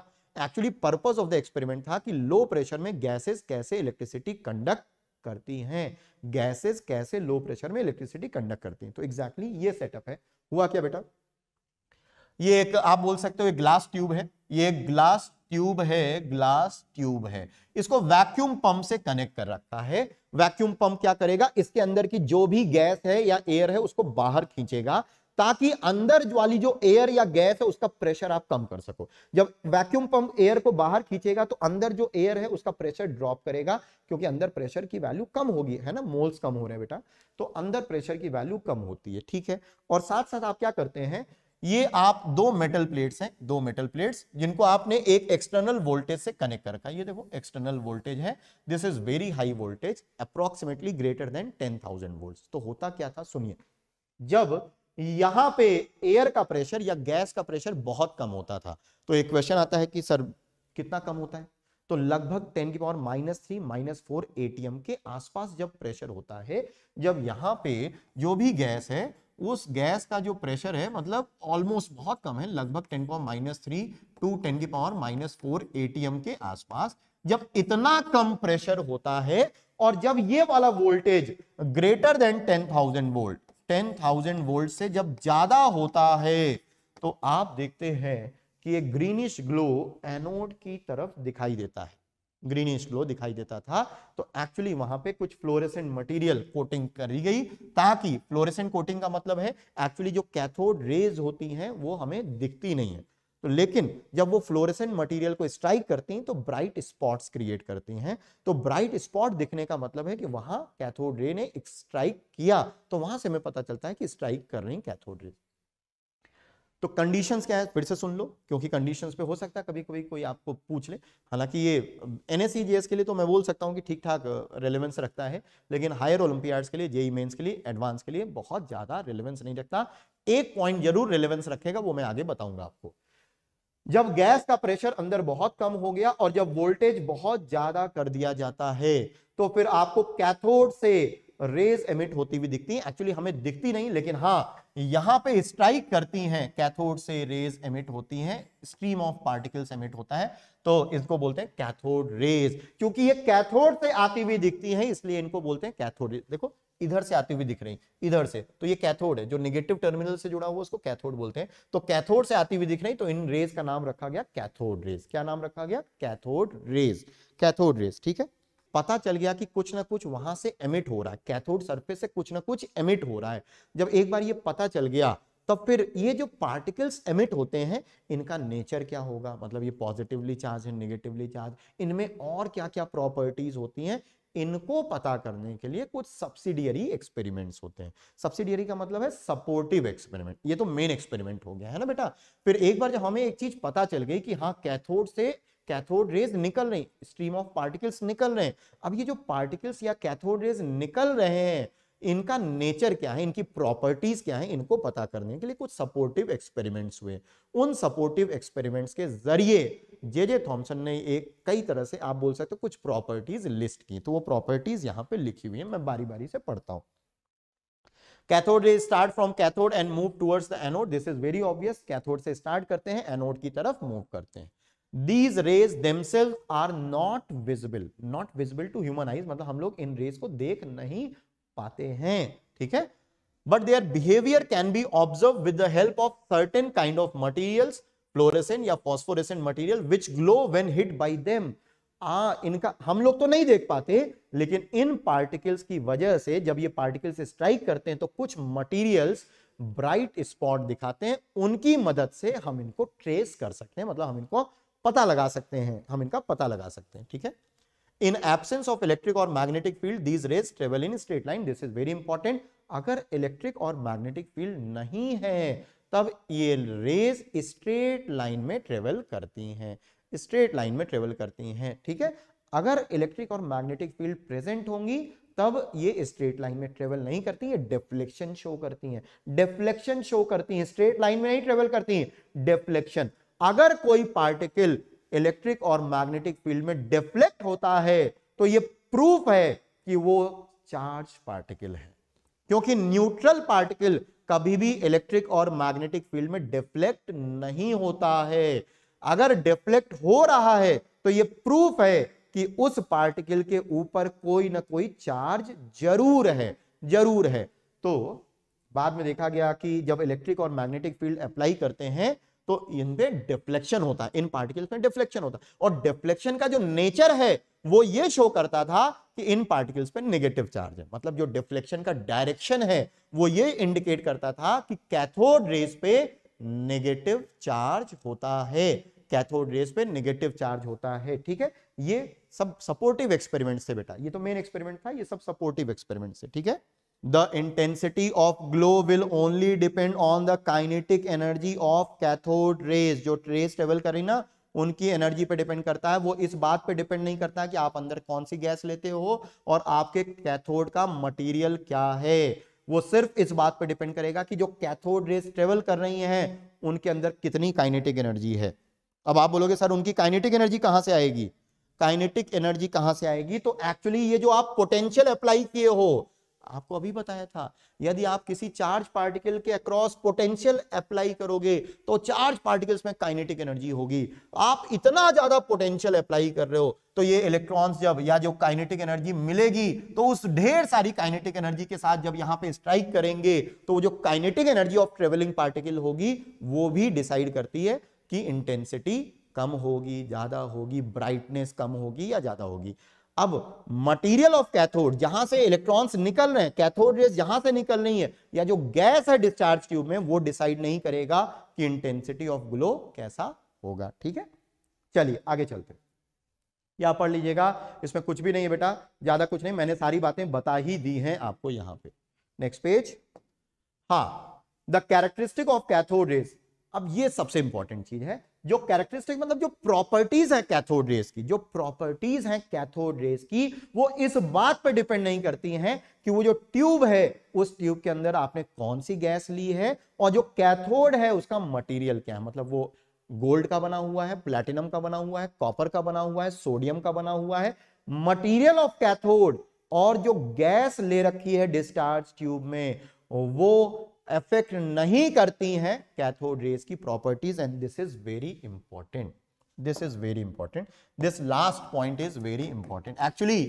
actually purpose of the experiment था कि लो प्रेशर में गैसेस कैसे इलेक्ट्रिसिटी कंडक्ट करती हैं गैसेस कैसे लो प्रेशर में इलेक्ट्रिसिटी कंडक्ट करती हैं तो एग्जैक्टली exactly ये सेटअप है हुआ क्या बेटा ये एक आप बोल सकते हो एक ग्लास ट्यूब है ये ग्लास ट्यूब है ग्लास ट्यूब है इसको वैक्यूम पंप से कनेक्ट कर रखा है वैक्यूम पंप क्या करेगा इसके अंदर की जो भी गैस है या एयर है उसको बाहर खींचेगा ताकि अंदर वाली जो एयर या गैस है उसका प्रेशर आप कम कर सको जब वैक्यूम पंप एयर को बाहर खींचेगा तो अंदर जो एयर है उसका प्रेशर ड्रॉप करेगा क्योंकि अंदर प्रेशर की वैल्यू कम होगी है ना मोल्स कम हो रहे हैं बेटा तो अंदर प्रेशर की वैल्यू कम होती है ठीक है और साथ साथ आप क्या करते हैं ये आप दो मेटल प्लेट्स हैं दो मेटल प्लेट्स जिनको आपने एक एक्सटर्नल वोल्टेज से कनेक्ट कर रखा है ये देखो एक्सटर्नल वोल्टेज है this is very high voltage approximately greater than ten thousand volt तो होता क्या था सुनिए जब यहां पे एयर का प्रेशर या गैस का प्रेशर बहुत कम होता था तो एक क्वेश्चन आता है कि सर कितना कम होता है तो लगभग 10 की power minus three minus four ATM के आसपास जब प्रेशर होता है जब यहां पे जो भी गैस है उस गैस का जो प्रेशर है मतलब ऑलमोस्ट बहुत कम है लगभग ten power minus three to ten की पावर माइनस फोर एटीएम के आसपास जब इतना कम प्रेशर होता है और जब ये वाला voltage greater than ten thousand volt ten thousand volt से जब ज्यादा होता है तो आप देखते हैं कि ये ग्रीनिश ग्लो एनोड की तरफ दिखाई देता है ग्रीनिश ग्लो दिखाई देता था तो एक्चुअली वहां पे कुछ फ्लोरेसेंट मटेरियल कोटिंग करी गई ताकि फ्लोरेसेंट कोटिंग का मतलब है एक्चुअली जो कैथोड रेज होती हैं वो हमें दिखती नहीं है तो लेकिन जब वो फ्लोरेसेंट मटेरियल को स्ट्राइक करती हैं तो ब्राइट स्पॉट्स क्रिएट करती हैं तो ब्राइट स्पॉट दिखने का मतलब है कि वहां कैथोड रे ने स्ट्राइक किया तो वहां से हमें पता चलता है कि स्ट्राइक कर रही कैथोड रे तो कंडीशंस क्या है फिर से सुन लो क्योंकि कंडीशंस पे हो सकता है कभी कभी कोई आपको पूछ ले हालांकि ये एन के लिए तो मैं बोल सकता हूँ कि ठीक ठाक रेलेवेंस रखता है लेकिन हायर ओलंपियाड्स के लिए जेई मेन्स e e के लिए एडवांस के लिए बहुत ज़्यादा रेलेवेंस नहीं रखता एक पॉइंट जरूर रेलेवेंस रखेगा वो मैं आगे बताऊंगा आपको जब गैस का प्रेशर अंदर बहुत कम हो गया और जब वोल्टेज बहुत ज्यादा कर दिया जाता है तो फिर आपको कैथोड से रेज एमिट होती हुई दिखती है एक्चुअली हमें दिखती नहीं लेकिन हाँ यहां पे स्ट्राइक करती हैं कैथोड से रेज एमिट होती हैं स्ट्रीम ऑफ पार्टिकल्स एमिट होता है तो इसको बोलते हैं कैथोड रेज क्योंकि ये कैथोड से आती हुई दिखती हैं इसलिए इनको बोलते हैं कैथोड देखो इधर से आती हुई दिख रही इधर से तो ये कैथोड है जो निगेटिव टर्मिनल से जुड़ा हुआ उसको कैथोड बोलते हैं तो कैथोड से आती हुई दिख रही तो इन रेज का नाम रखा गया कैथोड रेज क्या नाम रखा गया कैथोड रेज कैथोड रेज ठीक है पता चल गया कि कुछ ना कुछ वहां से एमिट हो रहा है कैथोड सरफेस से कुछ ना कुछ एमिट हो रहा है जब एक बार ये पता चल गया तो फिर ये जो पार्टिकल्स एमिट होते हैं इनका नेचर क्या होगा मतलब ये पॉजिटिवली चार्ज है निगेटिवली चार्ज इनमें और क्या क्या प्रॉपर्टीज होती हैं इनको पता करने के लिए कुछ सब्सिडियरी एक्सपेरिमेंट्स होते हैं सब्सिडियरी का मतलब है सपोर्टिव एक्सपेरिमेंट ये तो मेन एक्सपेरिमेंट हो गया है ना बेटा फिर एक बार जब हमें एक चीज पता चल गई कि हाँ कैथोड से कैथोड रेज निकल रही स्ट्रीम ऑफ पार्टिकल्स निकल रहे हैं अब ये जो पार्टिकल्स या कैथोड रेज निकल रहे हैं इनका नेचर क्या है इनकी प्रॉपर्टीज क्या है इनको पता करने के लिए कुछ सपोर्टिव एक्सपेरिमेंट्स हुए उन सपोर्टिव एक्सपेरिमेंट्स के जरिए जे जे थॉम्सन ने एक कई तरह से आप बोल सकते हो कुछ प्रॉपर्टीज लिस्ट की तो वो प्रॉपर्टीज यहाँ पे लिखी हुई है मैं बारी बारी से पढ़ता हूँ cathode rays start from cathode and move towards the anode this is very obvious cathode से स्टार्ट करते हैं एनोड की तरफ मूव करते हैं these rays themselves are not visible not visible to human eyes मतलब हम लोग इन रेज को देख नहीं पाते हैं ठीक है but their behaviour can be observe with the help of certain kind of material fluorescent या phosphorescent material which glow when hit by them ah, इनका हम लोग तो नहीं देख पाते लेकिन इन पार्टिकल्स की वजह से जब ये पार्टिकल्स स्ट्राइक करते हैं तो कुछ मटीरियल्स ब्राइट स्पॉट दिखाते हैं उनकी मदद से हम इनको ट्रेस कर सकते हैं मतलब हम इनको पता लगा सकते हैं हम इनका पता लगा सकते हैं ठीक है इन एबसेंस ऑफ इलेक्ट्रिक और magnetic field these rays travel in straight line this is very important अगर इलेक्ट्रिक और मैग्नेटिक फील्ड नहीं है तब ये रेज स्ट्रेट लाइन में ट्रेवल करती हैं स्ट्रेट लाइन में ट्रेवल करती हैं ठीक है अगर इलेक्ट्रिक और मैग्नेटिक फील्ड प्रेजेंट होंगी तब ये स्ट्रेट लाइन में ट्रेवल नहीं करती है डिफ्लेक्शन शो करती हैं डिफ्लेक्शन शो करती हैं स्ट्रेट लाइन में नहीं ट्रेवल करती हैं डिफ्लेक्शन अगर कोई पार्टिकल इलेक्ट्रिक और मैग्नेटिक फील्ड में डिफ्लेक्ट होता है तो ये प्रूफ है कि वो चार्ज पार्टिकल है क्योंकि न्यूट्रल पार्टिकल कभी भी इलेक्ट्रिक और मैग्नेटिक फील्ड में डिफ्लेक्ट नहीं होता है अगर डिफ्लेक्ट हो रहा है तो ये प्रूफ है कि उस पार्टिकल के ऊपर कोई ना कोई चार्ज जरूर है जरूर है तो बाद में देखा गया कि जब इलेक्ट्रिक और मैग्नेटिक फील्ड अप्लाई करते हैं तो इनमें डिफ्लेक्शन होता है इन पार्टिकल्स में डिफ्लेक्शन होता है और डिफ्लेक्शन का जो नेचर है वो ये शो करता था कि इन पार्टिकल्स पे नेगेटिव चार्ज है मतलब जो डिफ्लेक्शन का डायरेक्शन है वो ये इंडिकेट करता था कि कैथोड रेस पे नेगेटिव चार्ज होता है कैथोड रेस पे नेगेटिव चार्ज होता है ठीक है ये सब सपोर्टिव एक्सपेरिमेंट से बेटा ये तो मेन एक्सपेरिमेंट था ये सब सपोर्टिव एक्सपेरिमेंट से ठीक है the intensity of glow will only depend on the kinetic energy of cathode rays जो rays travel करी ना उनकी एनर्जी पर डिपेंड करता है वो इस बात पर डिपेंड नहीं करता कि आप अंदर कौन सी गैस लेते हो और आपके कैथोड का मटीरियल क्या है वो सिर्फ इस बात पर डिपेंड करेगा कि जो कैथोड रेस ट्रेवल कर रही हैं उनके अंदर कितनी काइनेटिक एनर्जी है अब आप बोलोगे सर उनकी काइनेटिक एनर्जी कहाँ से आएगी काइनेटिक एनर्जी कहाँ से आएगी तो एक्चुअली ये जो आप पोटेंशियल अप्लाई किए हो आपको अभी बताया था यदि आप किसी चार्ज पार्टिकल के अक्रॉस पोटेंशियल अप्लाई करोगे तो चार्ज पार्टिकल्स में काइनेटिक एनर्जी होगी आप इतना ज्यादा पोटेंशियल अप्लाई कर रहे हो तो ये इलेक्ट्रॉन्स जब या जो काइनेटिक एनर्जी मिलेगी तो उस ढेर सारी काइनेटिक एनर्जी के साथ जब यहाँ पे स्ट्राइक करेंगे तो जो kinetic energy of travelling particle होगी वो भी डिसाइड करती है कि इंटेंसिटी कम होगी ज्यादा होगी ब्राइटनेस कम होगी या ज्यादा होगी अब मटेरियल ऑफ कैथोड जहां से इलेक्ट्रॉन्स निकल रहे हैं कैथोड रेस जहां से निकल रही है या जो गैस है डिस्चार्ज ट्यूब में वो डिसाइड नहीं करेगा कि इंटेंसिटी ऑफ ग्लो कैसा होगा ठीक है चलिए आगे चलते या पढ़ लीजिएगा इसमें कुछ भी नहीं है बेटा ज्यादा कुछ नहीं मैंने सारी बातें बता ही दी हैं आपको यहां पे नेक्स्ट पेज हाँ the characteristic of cathode rays अब ये सबसे इंपॉर्टेंट चीज है जो कैरेक्टरिस्टिक मतलब जो प्रॉपर्टीज है कैथोड रेस की जो प्रॉपर्टीज है कैथोड रेस की वो इस बात पर डिपेंड नहीं करती हैं कि वो जो ट्यूब है उस ट्यूब के अंदर आपने कौन सी गैस ली है और जो कैथोड है उसका मटेरियल क्या है मतलब वो गोल्ड का बना हुआ है प्लेटिनम का बना हुआ है कॉपर का बना हुआ है सोडियम का बना हुआ है मटेरियल ऑफ कैथोड और जो गैस ले रखी है डिस्चार्ज ट्यूब में वो अफेक्ट नहीं करती हैं कैथोड रेज की properties and this is very important this is very important this last point is very important actually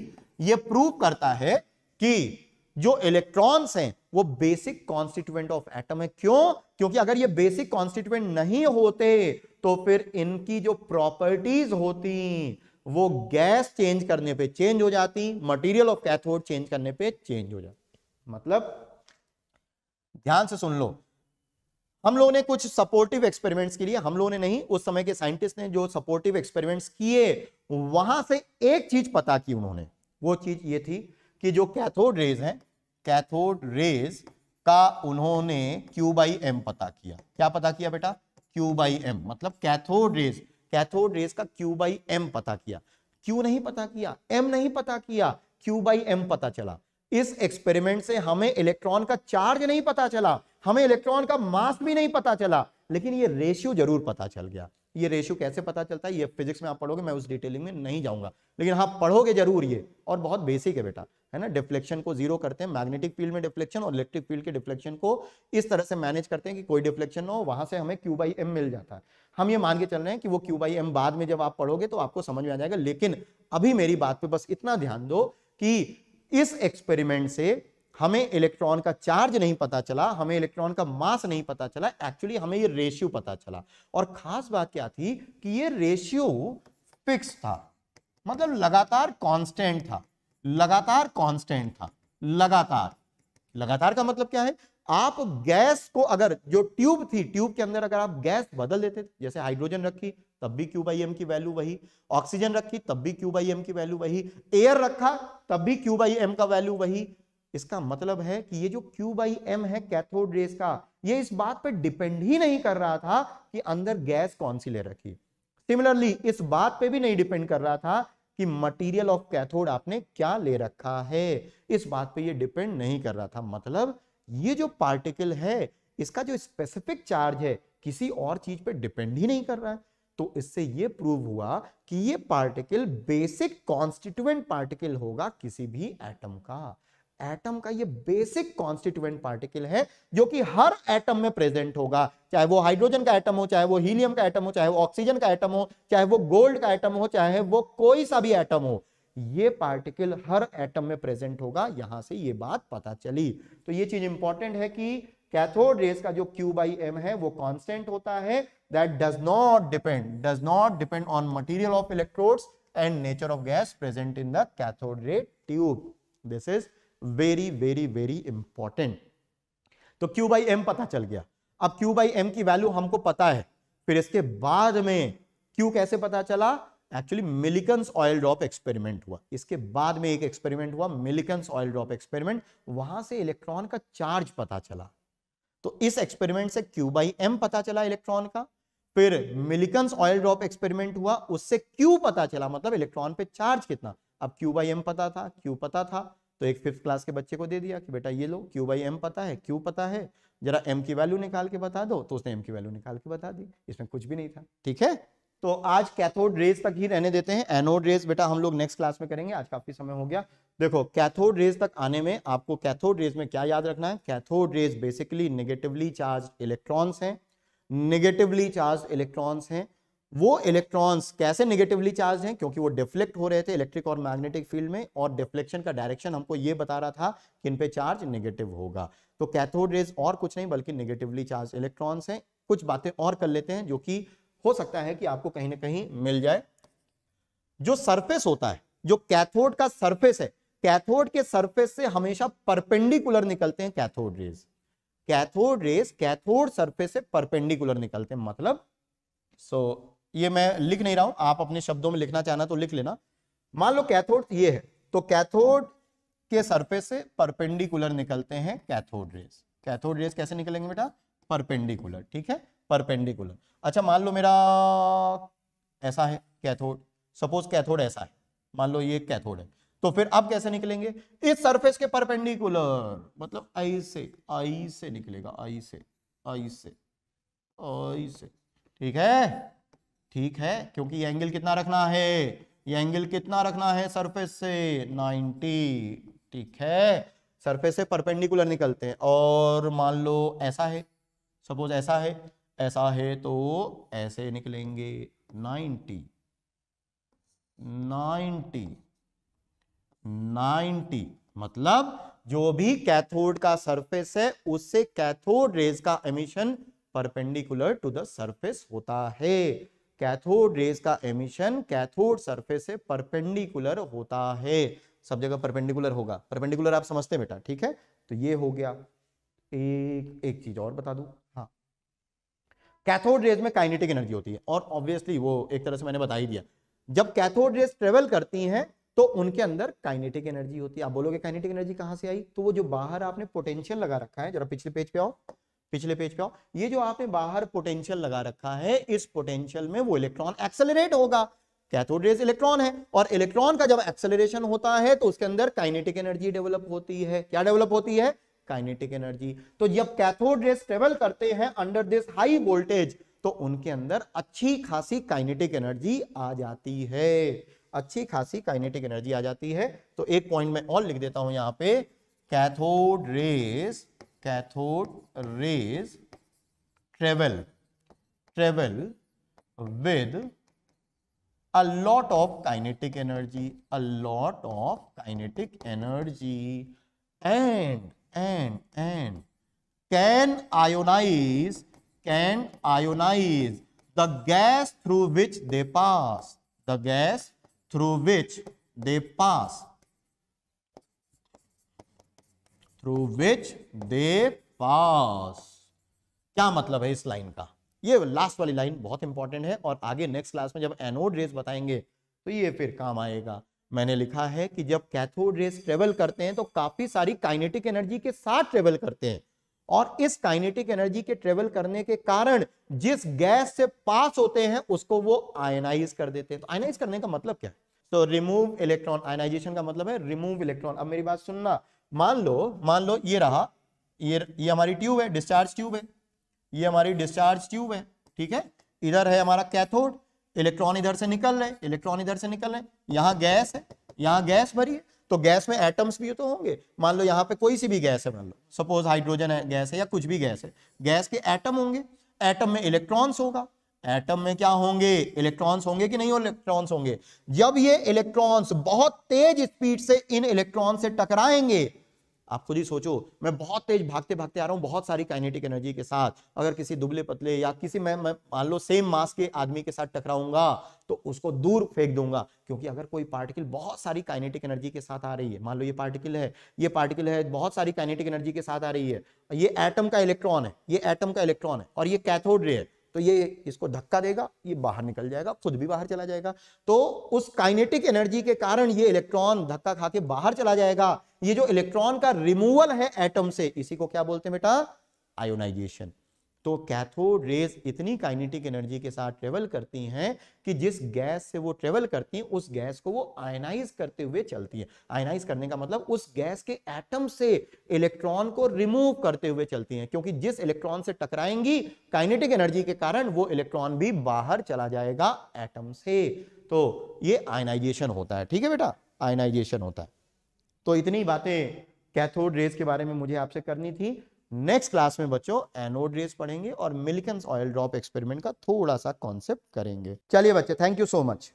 ये प्रूव करता है कि जो इलेक्ट्रॉन्स हैं वो बेसिक कॉन्स्टिट्यूएंट ऑफ एटम है क्यों क्योंकि अगर ये बेसिक कॉन्स्टिट्यूएंट नहीं होते तो फिर इनकी जो प्रॉपर्टीज होती वो गैस चेंज करने पे चेंज हो जाती मटेरियल ऑफ कैथोड चेंज करने पे चेंज हो जाती मतलब ध्यान से सुन लो हम लोगों ने कुछ सपोर्टिव एक्सपेरिमेंट्स के लिए हम लोगों ने नहीं उस समय के साइंटिस्ट ने जो सपोर्टिव एक्सपेरिमेंट्स किए वहां से एक चीज पता की उन्होंने वो चीज ये थी कि जो कैथोड रेज है कैथोड रेज का उन्होंने क्यू बाई एम पता किया क्या पता किया बेटा क्यू बाई एम मतलब कैथोड रेज कैथोड रेज का क्यू बाई एम पता किया क्यू नहीं पता किया एम नहीं पता किया क्यू बाई एम पता चला इस एक्सपेरिमेंट से हमें इलेक्ट्रॉन का चार्ज नहीं पता चला हमें इलेक्ट्रॉन का मास भी नहीं पता चला लेकिन ये रेशियो जरूर पता चल गया ये रेशियो कैसे पता चलता है ये फिजिक्स में आप पढ़ोगे मैं उस डिटेलिंग में नहीं जाऊंगा लेकिन हाँ पढ़ोगे जरूर ये और बहुत बेसिक है बेटा है ना डिफ्लेक्शन को जीरो करते हैं मैग्नेटिक फील्ड में डिफ्लेक्शन और इलेक्ट्रिक फील्ड के डिफ्लेक्शन को इस तरह से मैनेज करते हैं कि कोई डिफ्लेक्शन ना हो वहां से हमें क्यू बाई एम मिल जाता है हम ये मान के चल रहे हैं कि वो क्यू बाई एम बाद में जब आप पढ़ोगे तो आपको समझ में आ जाएगा लेकिन अभी मेरी बात पर बस इतना ध्यान दो कि इस एक्सपेरिमेंट से हमें इलेक्ट्रॉन का चार्ज नहीं पता चला हमें इलेक्ट्रॉन का मास नहीं पता चला एक्चुअली हमें ये रेशियो पता चला और खास बात क्या थी कि ये रेशियो फिक्स था मतलब लगातार कांस्टेंट था लगातार कांस्टेंट था लगातार लगातार का मतलब क्या है आप गैस को अगर जो ट्यूब थी ट्यूब के अंदर अगर आप गैस बदल देते जैसे हाइड्रोजन रखी तब भी क्यू बाई एम की वैल्यू वही ऑक्सीजन रखी तब भी क्यू बाई एम की वैल्यू वही एयर रखा तब भी क्यू बाई एम का वैल्यू वही इसका मतलब है कि ये जो Q बाई एम है कैथोड रेस का ये इस बात पे डिपेंड ही नहीं कर रहा था कि अंदर गैस कौन सी ले रखी सिमिलरली इस बात पे भी नहीं डिपेंड कर रहा था कि मटेरियल ऑफ कैथोड आपने क्या ले रखा है इस बात पे ये डिपेंड नहीं कर रहा था मतलब ये जो पार्टिकल है इसका जो स्पेसिफिक चार्ज है किसी और चीज पे डिपेंड ही नहीं कर रहा है तो इससे ये प्रूव हुआ कि ये पार्टिकल बेसिक कॉन्स्टिट्यूएंट पार्टिकल होगा किसी भी एटम का एटम का ये बेसिक कॉन्स्टिट्यूएंट पार्टिकल है जो कि हर एटम में प्रेजेंट होगा चाहे वो हाइड्रोजन का एटम हो चाहे वो हीलियम का एटम हो चाहे वो ऑक्सीजन का एटम हो चाहे वो गोल्ड का एटम हो चाहे वो कोई सा भी एटम हो ये पार्टिकल हर एटम में प्रेजेंट होगा यहां से ये बात पता चली तो ये चीज इंपॉर्टेंट है कि कैथोड रेस का जो क्यू बाई एम है वो कॉन्स्टेंट होता है that does not depend, does not depend on material of electrodes and nature of gas present in the cathode ray tube. This is very, very, very important. तो Q by M पता चल गया अब Q by M की वैल्यू हमको पता है फिर इसके बाद में Q कैसे पता चला actually Millikan's oil drop experiment हुआ इसके बाद में एक एक्सपेरिमेंट हुआ मिलिकन्स ऑयल ड्रॉप एक्सपेरिमेंट वहां से इलेक्ट्रॉन का चार्ज पता चला तो इस एक्सपेरिमेंट से Q बाई एम पता चला इलेक्ट्रॉन का फिर मिलिकन्स ऑयल ड्रॉप एक्सपेरिमेंट हुआ उससे क्यू पता चला मतलब इलेक्ट्रॉन पे चार्ज कितना अब क्यू बाई एम पता था क्यू पता था तो एक फिफ्थ क्लास के बच्चे को दे दिया कि बेटा ये लो क्यू बाई एम पता है क्यू पता है जरा एम की वैल्यू निकाल के बता दो तो उसने एम की वैल्यू निकाल के बता दी इसमें कुछ भी नहीं था ठीक है तो आज कैथोड रेज तक ही रहने देते हैं एनोड रेज बेटा हम लोग नेक्स्ट क्लास में करेंगे आज काफी समय हो गया देखो कैथोड रेज तक आने में आपको कैथोड रेज में क्या याद रखना है cathode rays basically negatively charge electrons हैं निगेटिवली चार्ज इलेक्ट्रॉन्स हैं वो इलेक्ट्रॉन्स कैसे निगेटिवली चार्ज हैं क्योंकि वो डिफ्लेक्ट हो रहे थे इलेक्ट्रिक और मैग्नेटिक फील्ड में और डिफ्लेक्शन का डायरेक्शन हमको ये बता रहा था कि इन पे चार्ज निगेटिव होगा तो कैथोड रेज और कुछ नहीं बल्कि निगेटिवली चार्ज इलेक्ट्रॉन्स हैं कुछ बातें और कर लेते हैं जो कि हो सकता है कि आपको कहीं ना कहीं मिल जाए जो सरफेस होता है जो कैथोड का सरफेस है कैथोड के सरफेस से हमेशा परपेंडिकुलर निकलते हैं cathode rays cathode rays cathode surface से परपेंडिकुलर निकलते हैं मतलब सो so, ये मैं लिख नहीं रहा हूं आप अपने शब्दों में लिखना चाहना तो लिख लेना मान लो कैथोड ये है तो कैथोड के सरफेस से परपेंडिकुलर निकलते हैं कैथोड रेस कैथोड रेस कैसे निकलेंगे बेटा परपेंडिकुलर ठीक है परपेंडिकुलर अच्छा मान लो मेरा ऐसा है कैथोड सपोज कैथोड ऐसा है मान लो ये कैथोड है तो फिर अब कैसे निकलेंगे इस सरफेस के परपेंडिकुलर मतलब आई से आई से निकलेगा आई से आई से आई से ठीक है ठीक है क्योंकि ये एंगल कितना रखना है ये एंगल कितना रखना है सरफेस से 90 ठीक है सरफेस से परपेंडिकुलर निकलते हैं और मान लो ऐसा है सपोज ऐसा है ऐसा है तो ऐसे निकलेंगे 90 90 90 मतलब जो भी कैथोड का सरफेस है उससे कैथोड रेज का emission perpendicular to the surface होता है कैथोड रेज का एमिशन कैथोड सरफेस से परपेंडिकुलर होता है सब जगह परपेंडिकुलर होगा परपेंडिकुलर आप समझते हैं बेटा ठीक है तो ये हो गया एक एक चीज और बता दू हाँ कैथोड रेज में काइनेटिक एनर्जी होती है और ऑब्वियसली वो एक तरह से मैंने बता ही दिया जब कैथोड रेज ट्रेवल करती हैं तो उनके अंदर काइनेटिक एनर्जी होती है आप बोलोगे काइनेटिक एनर्जी कहां से आई तो वो जो बाहर आपने पोटेंशियल लगा रखा है जरा पिछले पेज पे आओ पिछले पेज पे आओ ये जो आपने बाहर पोटेंशियल लगा रखा है इस पोटेंशियल में वो इलेक्ट्रॉन एक्सेलरेट होगा कैथोड रेज इलेक्ट्रॉन है और इलेक्ट्रॉन का जब एक्सेलरेशन होता है तो उसके अंदर काइनेटिक एनर्जी डेवलप होती है क्या डेवलप होती है काइनेटिक एनर्जी तो जब कैथोड रेस ट्रेवल करते हैं अंडर दिस हाई वोल्टेज तो उनके अंदर अच्छी खासी काइनेटिक एनर्जी आ जाती है अच्छी खासी काइनेटिक एनर्जी आ जाती है तो एक पॉइंट में और लिख देता हूं यहां पे cathode rays cathode rays travel travel with a lot of kinetic energy a lot of kinetic energy and and and can ionise can ionise the gas through which they pass the gas through which they pass through which they pass क्या मतलब है इस line का ये last वाली line बहुत important है और आगे नेक्स्ट क्लास में जब एनोड रेस बताएंगे तो ये फिर काम आएगा मैंने लिखा है कि जब कैथोड रेस ट्रेवल करते हैं तो काफी सारी काइनेटिक एनर्जी के साथ ट्रेवल करते हैं और इस काइनेटिक एनर्जी के ट्रेवल करने के कारण जिस गैस से पास होते हैं उसको वो आयनाइज कर देते हैं तो आयनाइज करने का मतलब क्या तो रिमूव इलेक्ट्रॉन आयनाइजेशन का मतलब है रिमूव इलेक्ट्रॉन अब मेरी बात सुनना मान लो मान लो ये रहा ये ये हमारी ट्यूब है डिस्चार्ज ट्यूब है ये हमारी डिस्चार्ज ट्यूब है ठीक है इधर है हमारा कैथोड इलेक्ट्रॉन इधर से निकल रहे इलेक्ट्रॉन इधर से निकल रहे यहाँ गैस है यहाँ गैस भरी है तो गैस में एटम्स भी तो होंगे मान लो यहाँ पे कोई सी भी गैस है मान लो सपोज हाइड्रोजन है गैस है या कुछ भी गैस है गैस के एटम होंगे एटम में इलेक्ट्रॉन्स होगा एटम में क्या होंगे इलेक्ट्रॉन्स होंगे कि नहीं इलेक्ट्रॉन्स होंगे जब ये इलेक्ट्रॉन्स बहुत तेज स्पीड से इन इलेक्ट्रॉन से टकराएंगे आप खुद ही सोचो मैं बहुत तेज भागते भागते आ रहा हूँ बहुत सारी काइनेटिक एनर्जी के साथ अगर किसी दुबले पतले या किसी मैं मान लो सेम मास के आदमी के साथ टकराऊंगा तो उसको दूर फेंक दूंगा क्योंकि अगर कोई पार्टिकल बहुत सारी काइनेटिक एनर्जी के साथ आ रही है मान लो ये पार्टिकल है ये पार्टिकल है बहुत सारी काइनेटिक एनर्जी के साथ आ रही है ये एटम का इलेक्ट्रॉन है ये एटम का इलेक्ट्रॉन है और ये कैथोड रे है तो ये इसको धक्का देगा ये बाहर निकल जाएगा खुद भी बाहर चला जाएगा तो उस काइनेटिक एनर्जी के कारण ये इलेक्ट्रॉन धक्का खा के बाहर चला जाएगा ये जो इलेक्ट्रॉन का रिमूवल है एटम से इसी को क्या बोलते हैं बेटा आयोनाइजेशन तो कैथोड रेज इतनी काइनेटिक एनर्जी के साथ ट्रेवल करती हैं कि जिस गैस से वो ट्रेवल करती हैं उस गैस को वो आयनाइज करते हुए चलती हैं आयनाइज करने का मतलब उस गैस के एटम से इलेक्ट्रॉन को रिमूव करते हुए चलती हैं क्योंकि जिस इलेक्ट्रॉन से टकराएंगी काइनेटिक एनर्जी के कारण वो इलेक्ट्रॉन भी बाहर चला जाएगा एटम से तो ये आयनाइजेशन होता है ठीक है बेटा आयनाइजेशन होता है तो इतनी बातें कैथोड रेज के बारे में मुझे आपसे करनी थी नेक्स्ट क्लास में बच्चों एनोड रेस पढ़ेंगे और मिल्कन्स ऑयल ड्रॉप एक्सपेरिमेंट का थोड़ा सा कॉन्सेप्ट करेंगे चलिए बच्चे थैंक यू सो मच